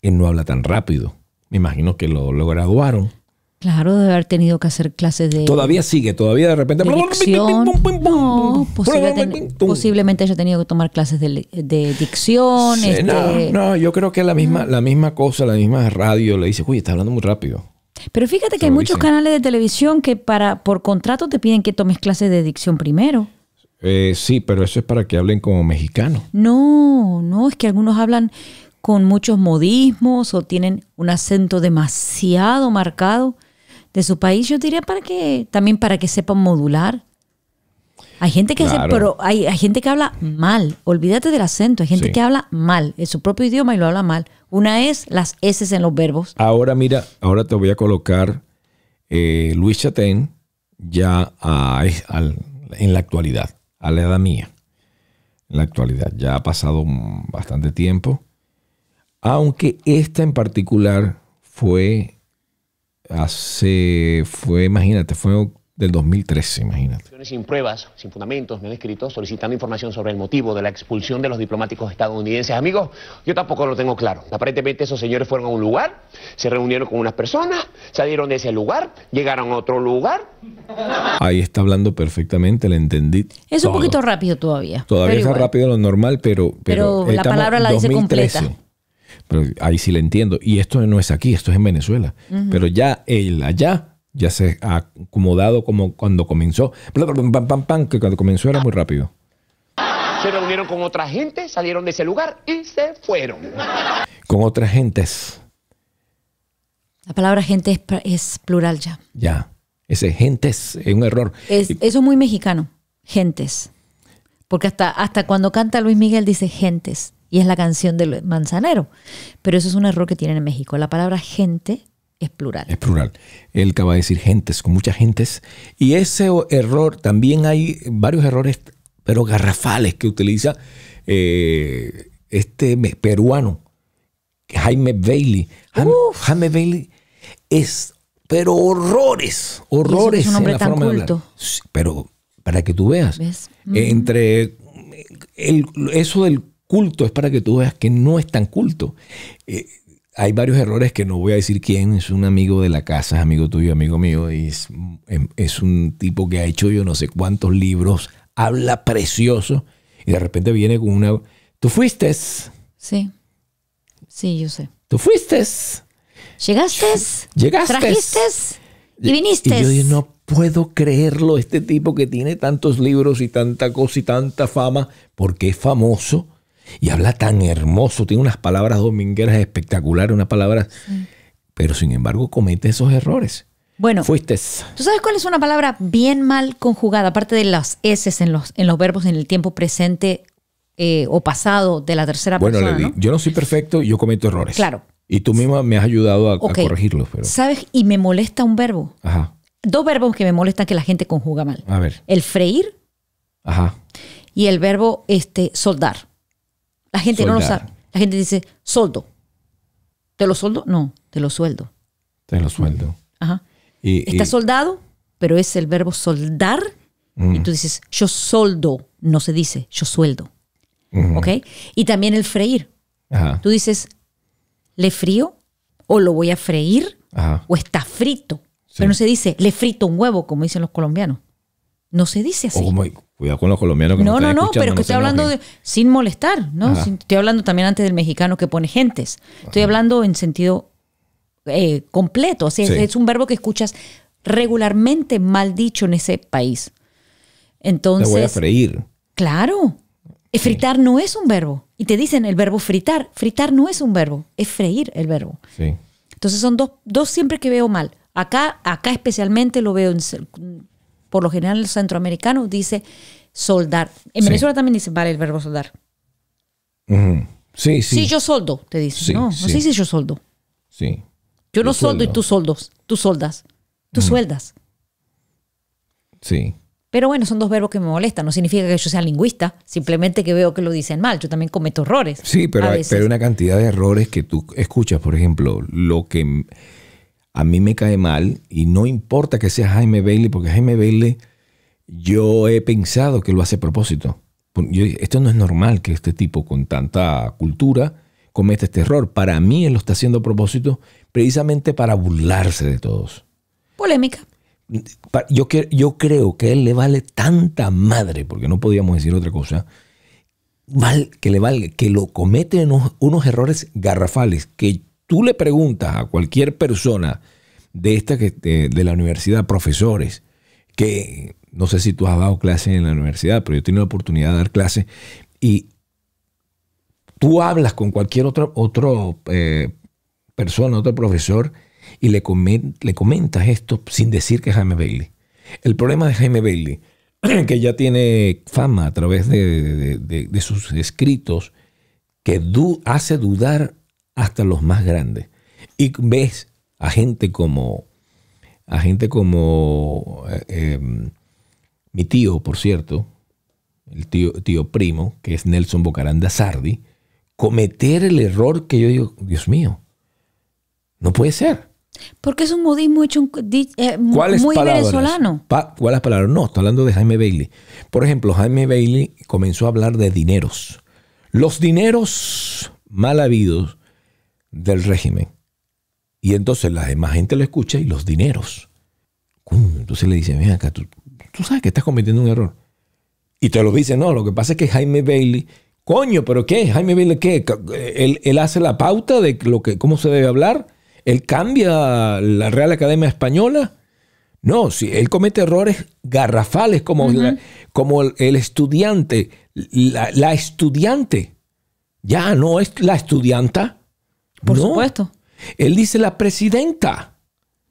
Él no habla tan rápido. Me imagino que lo, graduaron. Claro, de haber tenido que hacer clases de... Todavía sigue, todavía de repente... No, posiblemente, posiblemente haya tenido que tomar clases de, de dicción. Este no, no, yo creo que la misma, la misma cosa, la misma radio le dice, uy, está hablando muy rápido. Pero fíjate que hay muchos canales de televisión que para por contrato te piden que tomes clases de dicción primero. Eh, sí, pero eso es para que hablen como mexicanos. No, no, es que algunos hablan con muchos modismos o tienen un acento demasiado marcado de su país. Yo diría para que también para que sepan modular. Hay gente que hay, gente que habla mal. Olvídate del acento. Hay gente que habla mal en su propio idioma y lo habla mal. Una es las s en los verbos. Ahora mira, ahora te voy a colocar eh, Luis Chatén ya en la actualidad a la edad mía, en la actualidad. Ya ha pasado bastante tiempo, aunque esta en particular fue hace, fue, imagínate, fue del 2013, imagínate. Sin pruebas, sin fundamentos, han escrito. solicitando información sobre el motivo de la expulsión de los diplomáticos estadounidenses. Amigos, yo tampoco lo tengo claro. Aparentemente esos señores fueron a un lugar, se reunieron con unas personas, salieron de ese lugar, llegaron a otro lugar. Ahí está hablando perfectamente, le entendí. Es un poquito rápido todavía. Todavía es rápido lo normal, pero... Pero, la palabra la dice completa. Pero ahí sí le entiendo. Y esto no es aquí, esto es en Venezuela. Pero ya el allá ya se ha acomodado como cuando comenzó. pam, que cuando comenzó era muy rápido. Se reunieron con otra gente, salieron de ese lugar y se fueron. Con otras gentes. La palabra gente es, plural ya. Ya. Ese gentes es un error. Es, eso es muy mexicano. Gentes. Porque hasta, hasta cuando canta Luis Miguel dice gentes. Y es la canción del manzanero. Pero eso es un error que tienen en México. La palabra gente es plural. Es plural. Él acaba de decir gentes, con muchas gentes. Y ese error, también hay varios errores, pero garrafales, que utiliza eh, este peruano, Jaime Bailey. Jaime, Bailey es, pero horrores, horrores. Es un hombre tan culto. pero para que tú veas, mm. entre eso del culto es para que tú veas que no es tan culto. Eh, hay varios errores que no voy a decir quién, es un amigo de la casa, amigo tuyo, amigo mío, es, em, es, un tipo que ha hecho yo no sé cuántos libros, habla precioso, y de repente viene con una... Tú fuiste. Sí, sí, yo sé. Tú fuiste. Llegaste. Llegaste. Trajiste. Y viniste. Y yo dije, no puedo creerlo, este tipo que tiene tantos libros y tanta cosa y tanta fama, porque es famoso y habla tan hermoso, tiene unas palabras domingueras espectaculares, unas palabras... Pero sin embargo comete esos errores. Bueno, fuiste. ¿Tú sabes cuál es una palabra bien mal conjugada? Aparte de las S en los, verbos en el tiempo presente eh, o pasado de la tercera persona. Bueno, yo no soy perfecto y yo cometo errores. Claro. Y tú misma me has ayudado a, corregirlos. ¿Sabes? Y me molesta un verbo. Ajá. Dos verbos que me molestan que la gente conjuga mal. A ver. El freír. Y el verbo este, soldar. La gente no lo sabe. La gente dice, soldo. ¿Te lo soldo? No, te lo sueldo. Te lo sueldo. Ajá. Está soldado, pero es el verbo soldar. Y mm. tú dices, yo soldo. No se dice, yo sueldo. ¿Ok? Y también el freír. Tú dices, ¿le frío? ¿O lo voy a freír? ¿O está frito? Pero no se dice, le frito un huevo, como dicen los colombianos. No se dice así. cuidado con los colombianos que no, no, no, pero que estoy hablando sin molestar, ¿no? estoy hablando también antes del mexicano que pone gentes. Estoy hablando en sentido eh, completo. O es, un verbo que escuchas regularmente mal dicho en ese país. Entonces. Te voy a freír. Claro. Fritar no es un verbo. Y te dicen el verbo fritar. Fritar no es un verbo, es freír el verbo. Sí. Entonces son dos, dos siempre que veo mal. Acá, acá especialmente lo veo en, por lo general el centroamericano dice soldar. En Venezuela también dice, vale, el verbo soldar. Sí, sí. Sí, yo soldo, te dice no, no sé si yo soldo. Sí. Yo, no soldo, y tú soldos, tú soldas, tú sueldas. Sí. Pero bueno, son dos verbos que me molestan. No significa que yo sea lingüista, simplemente que veo que lo dicen mal. Yo también cometo errores. Sí, pero hay, una cantidad de errores que tú escuchas, por ejemplo, lo que a mí me cae mal y no importa que sea Jaime Bailey, porque Jaime Bailey yo he pensado que lo hace a propósito. esto no es normal que este tipo con tanta cultura cometa este error. Para mí él lo está haciendo a propósito precisamente para burlarse de todos. Polémica. Yo, creo que él le vale tanta madre, porque no podíamos decir otra cosa, que le vale, que lo comete unos errores garrafales que tú le preguntas a cualquier persona de esta que la universidad, profesores, que no sé si tú has dado clases en la universidad, pero yo he tenido la oportunidad de dar clases y tú hablas con cualquier otra otro eh, persona, otro profesor, y le, le comentas esto sin decir que es Jaime Bailey. El problema de Jaime Bailey, que ya tiene fama a través de, sus escritos, que du, hace dudar hasta los más grandes. Y ves a gente como, a gente como eh, em, mi tío, por cierto, el tío, tío primo, que es Nelson Bocaranda Sardi, cometer el error que yo digo, Dios mío, no puede ser. Porque es un modismo hecho eh, muy venezolano. ¿Cuáles palabras? No, está hablando de Jaime Bailey. Por ejemplo, Jaime Bailey comenzó a hablar de dineros. Los dineros mal habidos del régimen. Y entonces la demás gente lo escucha y los dineros. Entonces le dicen, Mira tú, sabes que estás cometiendo un error. Y te lo dicen, no, lo que pasa es que Jaime Bailey, coño, pero ¿qué? Jaime Bailey, ¿qué? Él, hace la pauta de lo que, cómo se debe hablar. Él cambia la Real Academia Española. No, si él comete errores garrafales como, como el, estudiante, la, la estudiante. Ya no es la estudianta por supuesto. Él dice la presidenta.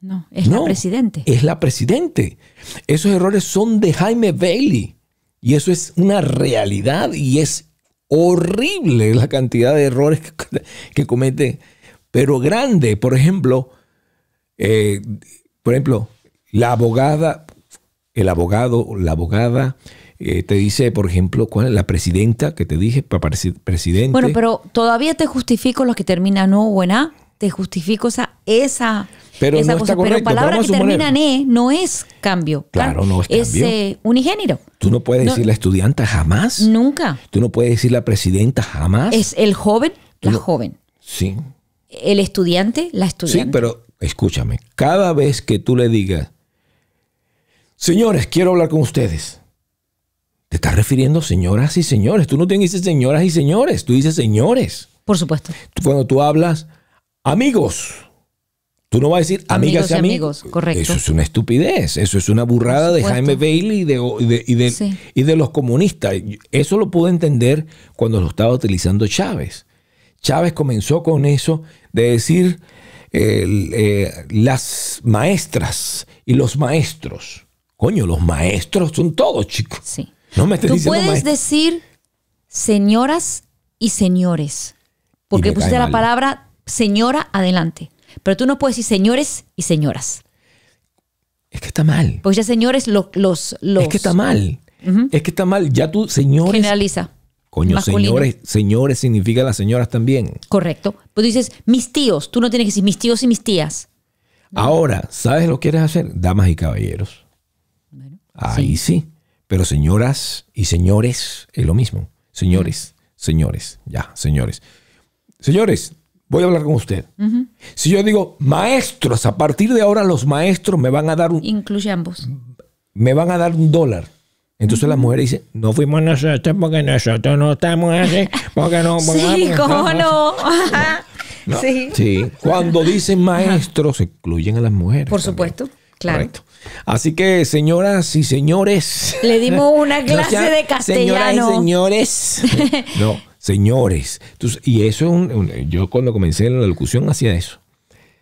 No, es la presidente. Es la presidente. Esos errores son de Jaime Bailey. Y eso es una realidad y es horrible la cantidad de errores que, comete. Pero grande, por ejemplo, eh, por ejemplo, la abogada, el abogado, la abogada eh, te dice, por ejemplo, ¿cuál la presidenta que te dije? para Presidente. Bueno, pero todavía te justifico los que terminan no o en A. Te justifico esa, esa, cosa. pero palabra que terminan E no es cambio. Claro, no es cambio. Es eh, unigénero. Tú no puedes decir la estudianta jamás. Nunca. Tú no puedes decir la presidenta jamás. Es el joven, la joven. Sí. El estudiante, la estudiante. Sí, pero escúchame, cada vez que tú le digas, señores, quiero hablar con ustedes te estás refiriendo señoras y señores. Tú no te dices señoras y señores, tú dices señores. Por supuesto. Cuando tú hablas amigos, tú no vas a decir amigas y amigos. Correcto. Eso es una estupidez, eso es una burrada de Jaime Bailey y de, y y de, los comunistas. Eso lo pude entender cuando lo estaba utilizando Chávez. Chávez comenzó con eso de decir eh, las maestras y los maestros. Coño, los maestros son todos, chicos. Sí. No me Tú puedes decir señoras y señores, porque puse pusiste la palabra señora adelante, pero tú no puedes decir señores y señoras. Es que está mal. Pues ya señores los... los, es que está mal. Es que está mal. Ya tú, señores... Generaliza. Coño, señores, señores significa las señoras también. Correcto. Pues dices, mis tíos. Tú no tienes que decir mis tíos y mis tías. Ahora, ¿sabes lo que quieres hacer? Damas y caballeros. Ahí sí. Pero señoras y señores, es lo mismo. Señores, señores, ya, señores. Señores, voy a hablar con usted. Si yo digo maestros, a partir de ahora los maestros me van a dar un... Incluye ambos. Me van a dar un dólar. Entonces las mujeres la mujer dice, no fuimos nosotros porque nosotros no estamos así, porque no... sí, cómo no. Sí. sí. Cuando dicen maestros, se incluyen a las mujeres. Por supuesto, claro. Correcto. Así que, señoras y señores. Le dimos una clase de castellano. Señoras y señores. no, señores. y eso es un, Yo cuando comencé la locución hacía eso.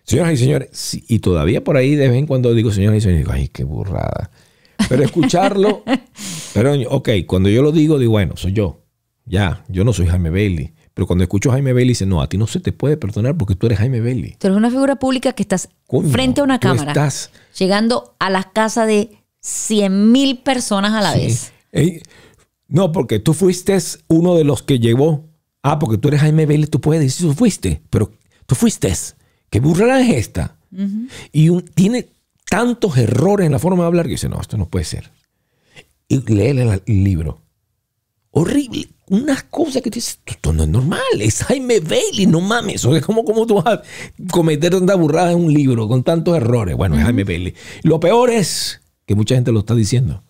Señoras y señores. Y todavía por ahí de vez en cuando digo señoras y señores. Digo, ay, qué burrada. Pero escucharlo. pero, ok, cuando yo lo digo, digo, bueno, soy yo. Ya, yo no soy Jaime Bailey. Pero cuando escucho a Jaime Bailey, dice, no, a ti no se te puede perdonar porque tú eres Jaime Bailey. Tú eres una figura pública que estás frente a una cámara. Estás llegando a la casa de 100 mil personas a la vez. no, porque tú fuiste uno de los que llevó. Ah, porque tú eres Jaime Bailey, tú puedes decir, tú fuiste, pero tú fuiste. ¿Qué burra es esta? Y tiene tantos errores en la forma de hablar que dice, no, esto no puede ser. Y lee el libro. Horrible unas cosas que tú dices, esto no es normal, es Jaime Bailey, no mames, o ¿cómo, tú vas a cometer tanta burrada en un libro con tantos errores? Bueno, es Jaime Bailey. Lo peor es que mucha gente lo está diciendo.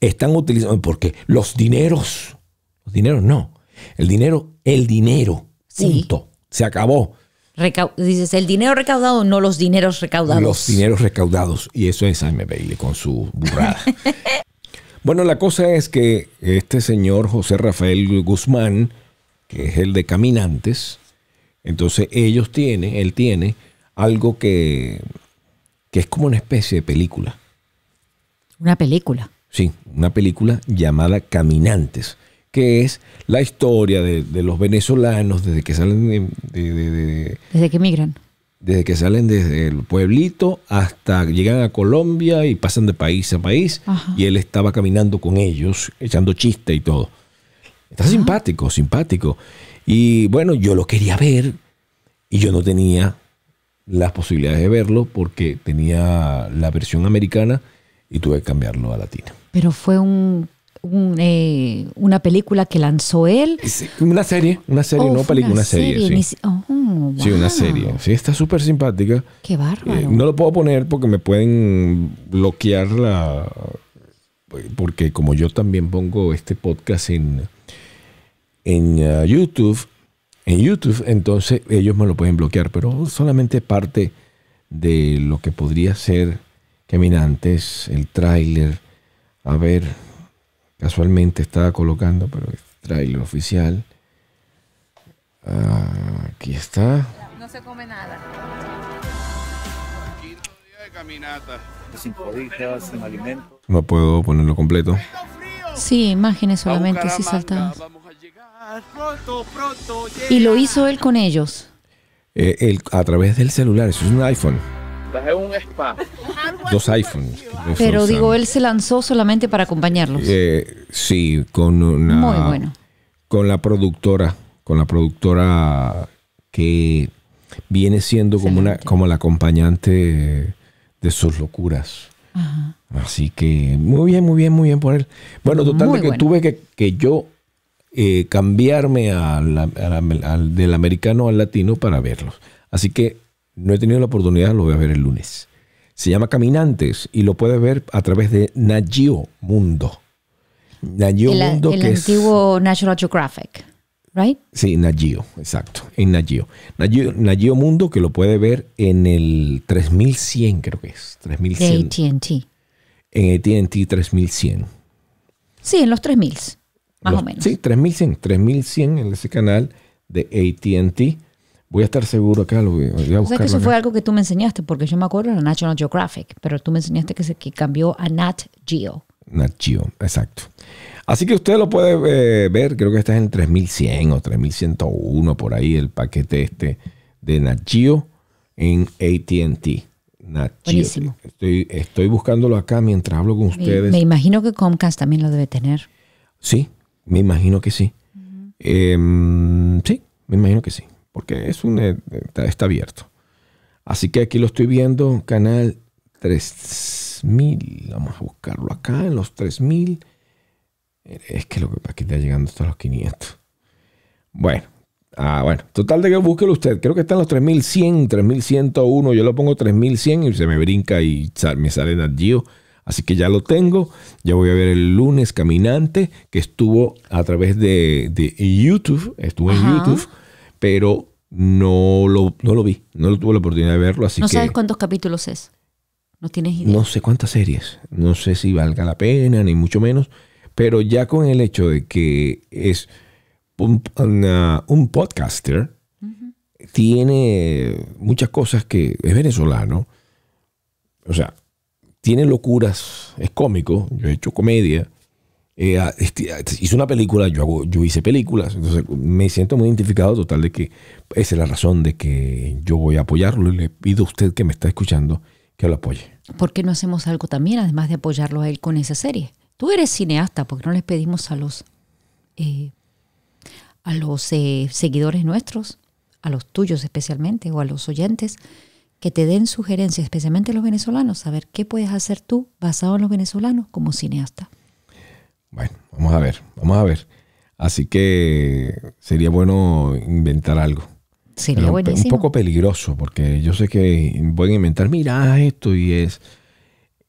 Están utilizando, porque los dineros, los dineros no, el dinero, el dinero, punto, se acabó. dices, el dinero recaudado, no los dineros recaudados. Los dineros recaudados, y eso es Jaime Bailey con su burrada. Bueno, la cosa es que este señor José Rafael Guzmán, que es el de Caminantes, entonces ellos tienen, él tiene algo que, es como una especie de película. Una película. Sí, una película llamada Caminantes, que es la historia de, los venezolanos desde que salen de, Desde que emigran desde que salen desde el pueblito hasta llegan a Colombia y pasan de país a país. Y él estaba caminando con ellos, echando chiste y todo. Está simpático, simpático. Y bueno, yo lo quería ver y yo no tenía las posibilidades de verlo porque tenía la versión americana y tuve que cambiarlo a latina. Pero fue un eh, una película que lanzó él. Una serie, una serie, oh, no película, una serie. Oh, sí. una serie. Sí, está súper simpática. Qué bárbaro. Eh, no lo puedo poner porque me pueden bloquear la... Porque como yo también pongo este podcast en, en uh, YouTube, en YouTube, entonces ellos me lo pueden bloquear, pero solamente parte de lo que podría ser Caminantes, el tráiler. A ver, Casualmente estaba colocando, pero trailer oficial. Ah, aquí está. No se come nada. No puedo ponerlo completo. Sí, imágenes solamente, sí saltan. Y lo hizo él con ellos. Eh, a través del celular, eso es un iPhone un spa. Dos iPhones. Pero digo, él se lanzó solamente para acompañarlos. Eh, sí, con una. Con la productora, con la productora que viene siendo como, una, como la acompañante de sus locuras. Así que muy bien, muy bien, muy bien por él. Bueno, total que tuve que, que yo eh, cambiarme del americano al latino para verlos. Así que no he tenido la oportunidad, lo voy a ver el lunes. Se llama Caminantes y lo puedes ver a través de Nagio Mundo. Nagio Mundo, el antiguo National Geographic, ¿right? Sí, Nagio, exacto, en Nagio. Nagio. Mundo, que lo puede ver en el 3100, creo que es. 3100. De ATT. En ATT 3100. Sí, en los 3000, más o menos. Sí, 3100, 3100 en ese canal de ATT Voy a estar seguro acá, lo voy, a buscar. que eso fue algo que tú me enseñaste, porque yo me acuerdo de la National Geographic, pero tú me enseñaste que, se, cambió a Nat Geo. Nat Geo, exacto. Así que usted lo puede eh, ver, creo que está en 3100 o 3101 por ahí el paquete este de Nat Geo en AT&T. Buenísimo. Estoy, buscándolo acá mientras hablo con ustedes. Me, imagino que Comcast también lo debe tener. Sí, me imagino que sí. Em, sí, me imagino que sí porque es un, eh, está, abierto. Así que aquí lo estoy viendo, canal 3000. Vamos a buscarlo acá en los 3000. Eh, es que lo que aquí está llegando hasta los 500. Bueno, ah, bueno, total de que búsquelo usted. Creo que está en los 3100, 3101. Yo lo pongo 3100 y se me brinca y me sale en Así que ya lo tengo. Ya voy a ver el lunes caminante que estuvo a través de, YouTube. Estuvo en YouTube pero no lo, vi, no tuve la oportunidad de verlo. Así ¿No sabes cuántos capítulos es? No tienes idea. No sé cuántas series, no sé si valga la pena, ni mucho menos, pero ya con el hecho de que es un, podcaster, tiene muchas cosas que es venezolano, o sea, tiene locuras, es cómico, yo he hecho comedia, eh, ah, este, ah, hice una película, yo, hago, yo hice películas, entonces me siento muy identificado total de que esa es la razón de que yo voy a apoyarlo y le pido a usted que me está escuchando que lo apoye. ¿Por qué no hacemos algo también, además de apoyarlo a él con esa serie? Tú eres cineasta, porque no les pedimos a los, eh, a los eh, seguidores nuestros, a los tuyos especialmente, o a los oyentes, que te den sugerencias, especialmente los venezolanos, a saber qué puedes hacer tú basado en los venezolanos como cineasta? Bueno, vamos a ver, vamos a ver. Así que sería bueno inventar algo. Sería Pero buenísimo. Un poco peligroso, porque yo sé que pueden inventar, mira esto y es...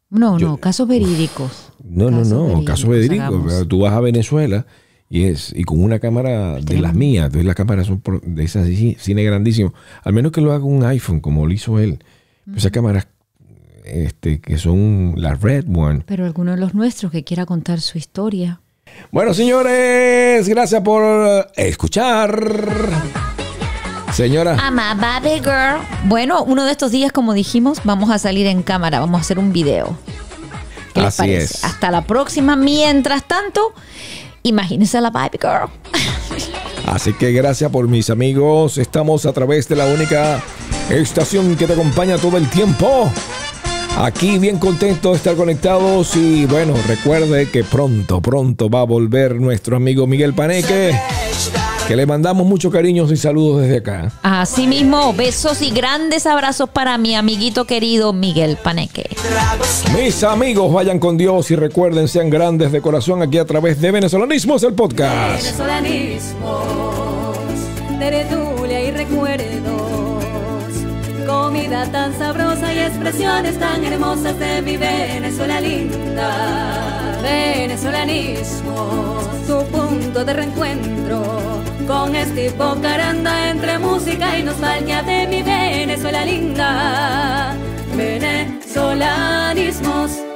No, no, casos verídicos. No, no, no, casos verídicos. Tú vas a Venezuela y es y con una cámara de las mías, entonces las cámaras son de esas cine grandísimo. Al menos que lo haga un iPhone, como lo hizo él. Esas cámaras este, que son las Red One. Pero alguno de los nuestros que quiera contar su historia. Bueno, señores, gracias por eh, escuchar. Señora. Ama Baby Girl. Bueno, uno de estos días, como dijimos, vamos a salir en cámara, vamos a hacer un video. Así es. Hasta la próxima. Mientras tanto, imagínense a la Baby Girl. Así que gracias por mis amigos. Estamos a través de la única estación que te acompaña todo el tiempo. Aquí bien contento de estar conectados y bueno, recuerde que pronto, pronto va a volver nuestro amigo Miguel Paneque. Que le mandamos muchos cariños y saludos desde acá. Así mismo, besos y grandes abrazos para mi amiguito querido Miguel Paneque. Mis amigos, vayan con Dios y recuerden, sean grandes de corazón aquí a través de Venezolanismos, el podcast. Venezolanismos, y comida tan sabrosa y expresiones tan hermosas de mi Venezuela linda. Venezolanismo, tu punto de reencuentro con este caranda entre música y nostalgia de mi Venezuela linda. Venezolanismos.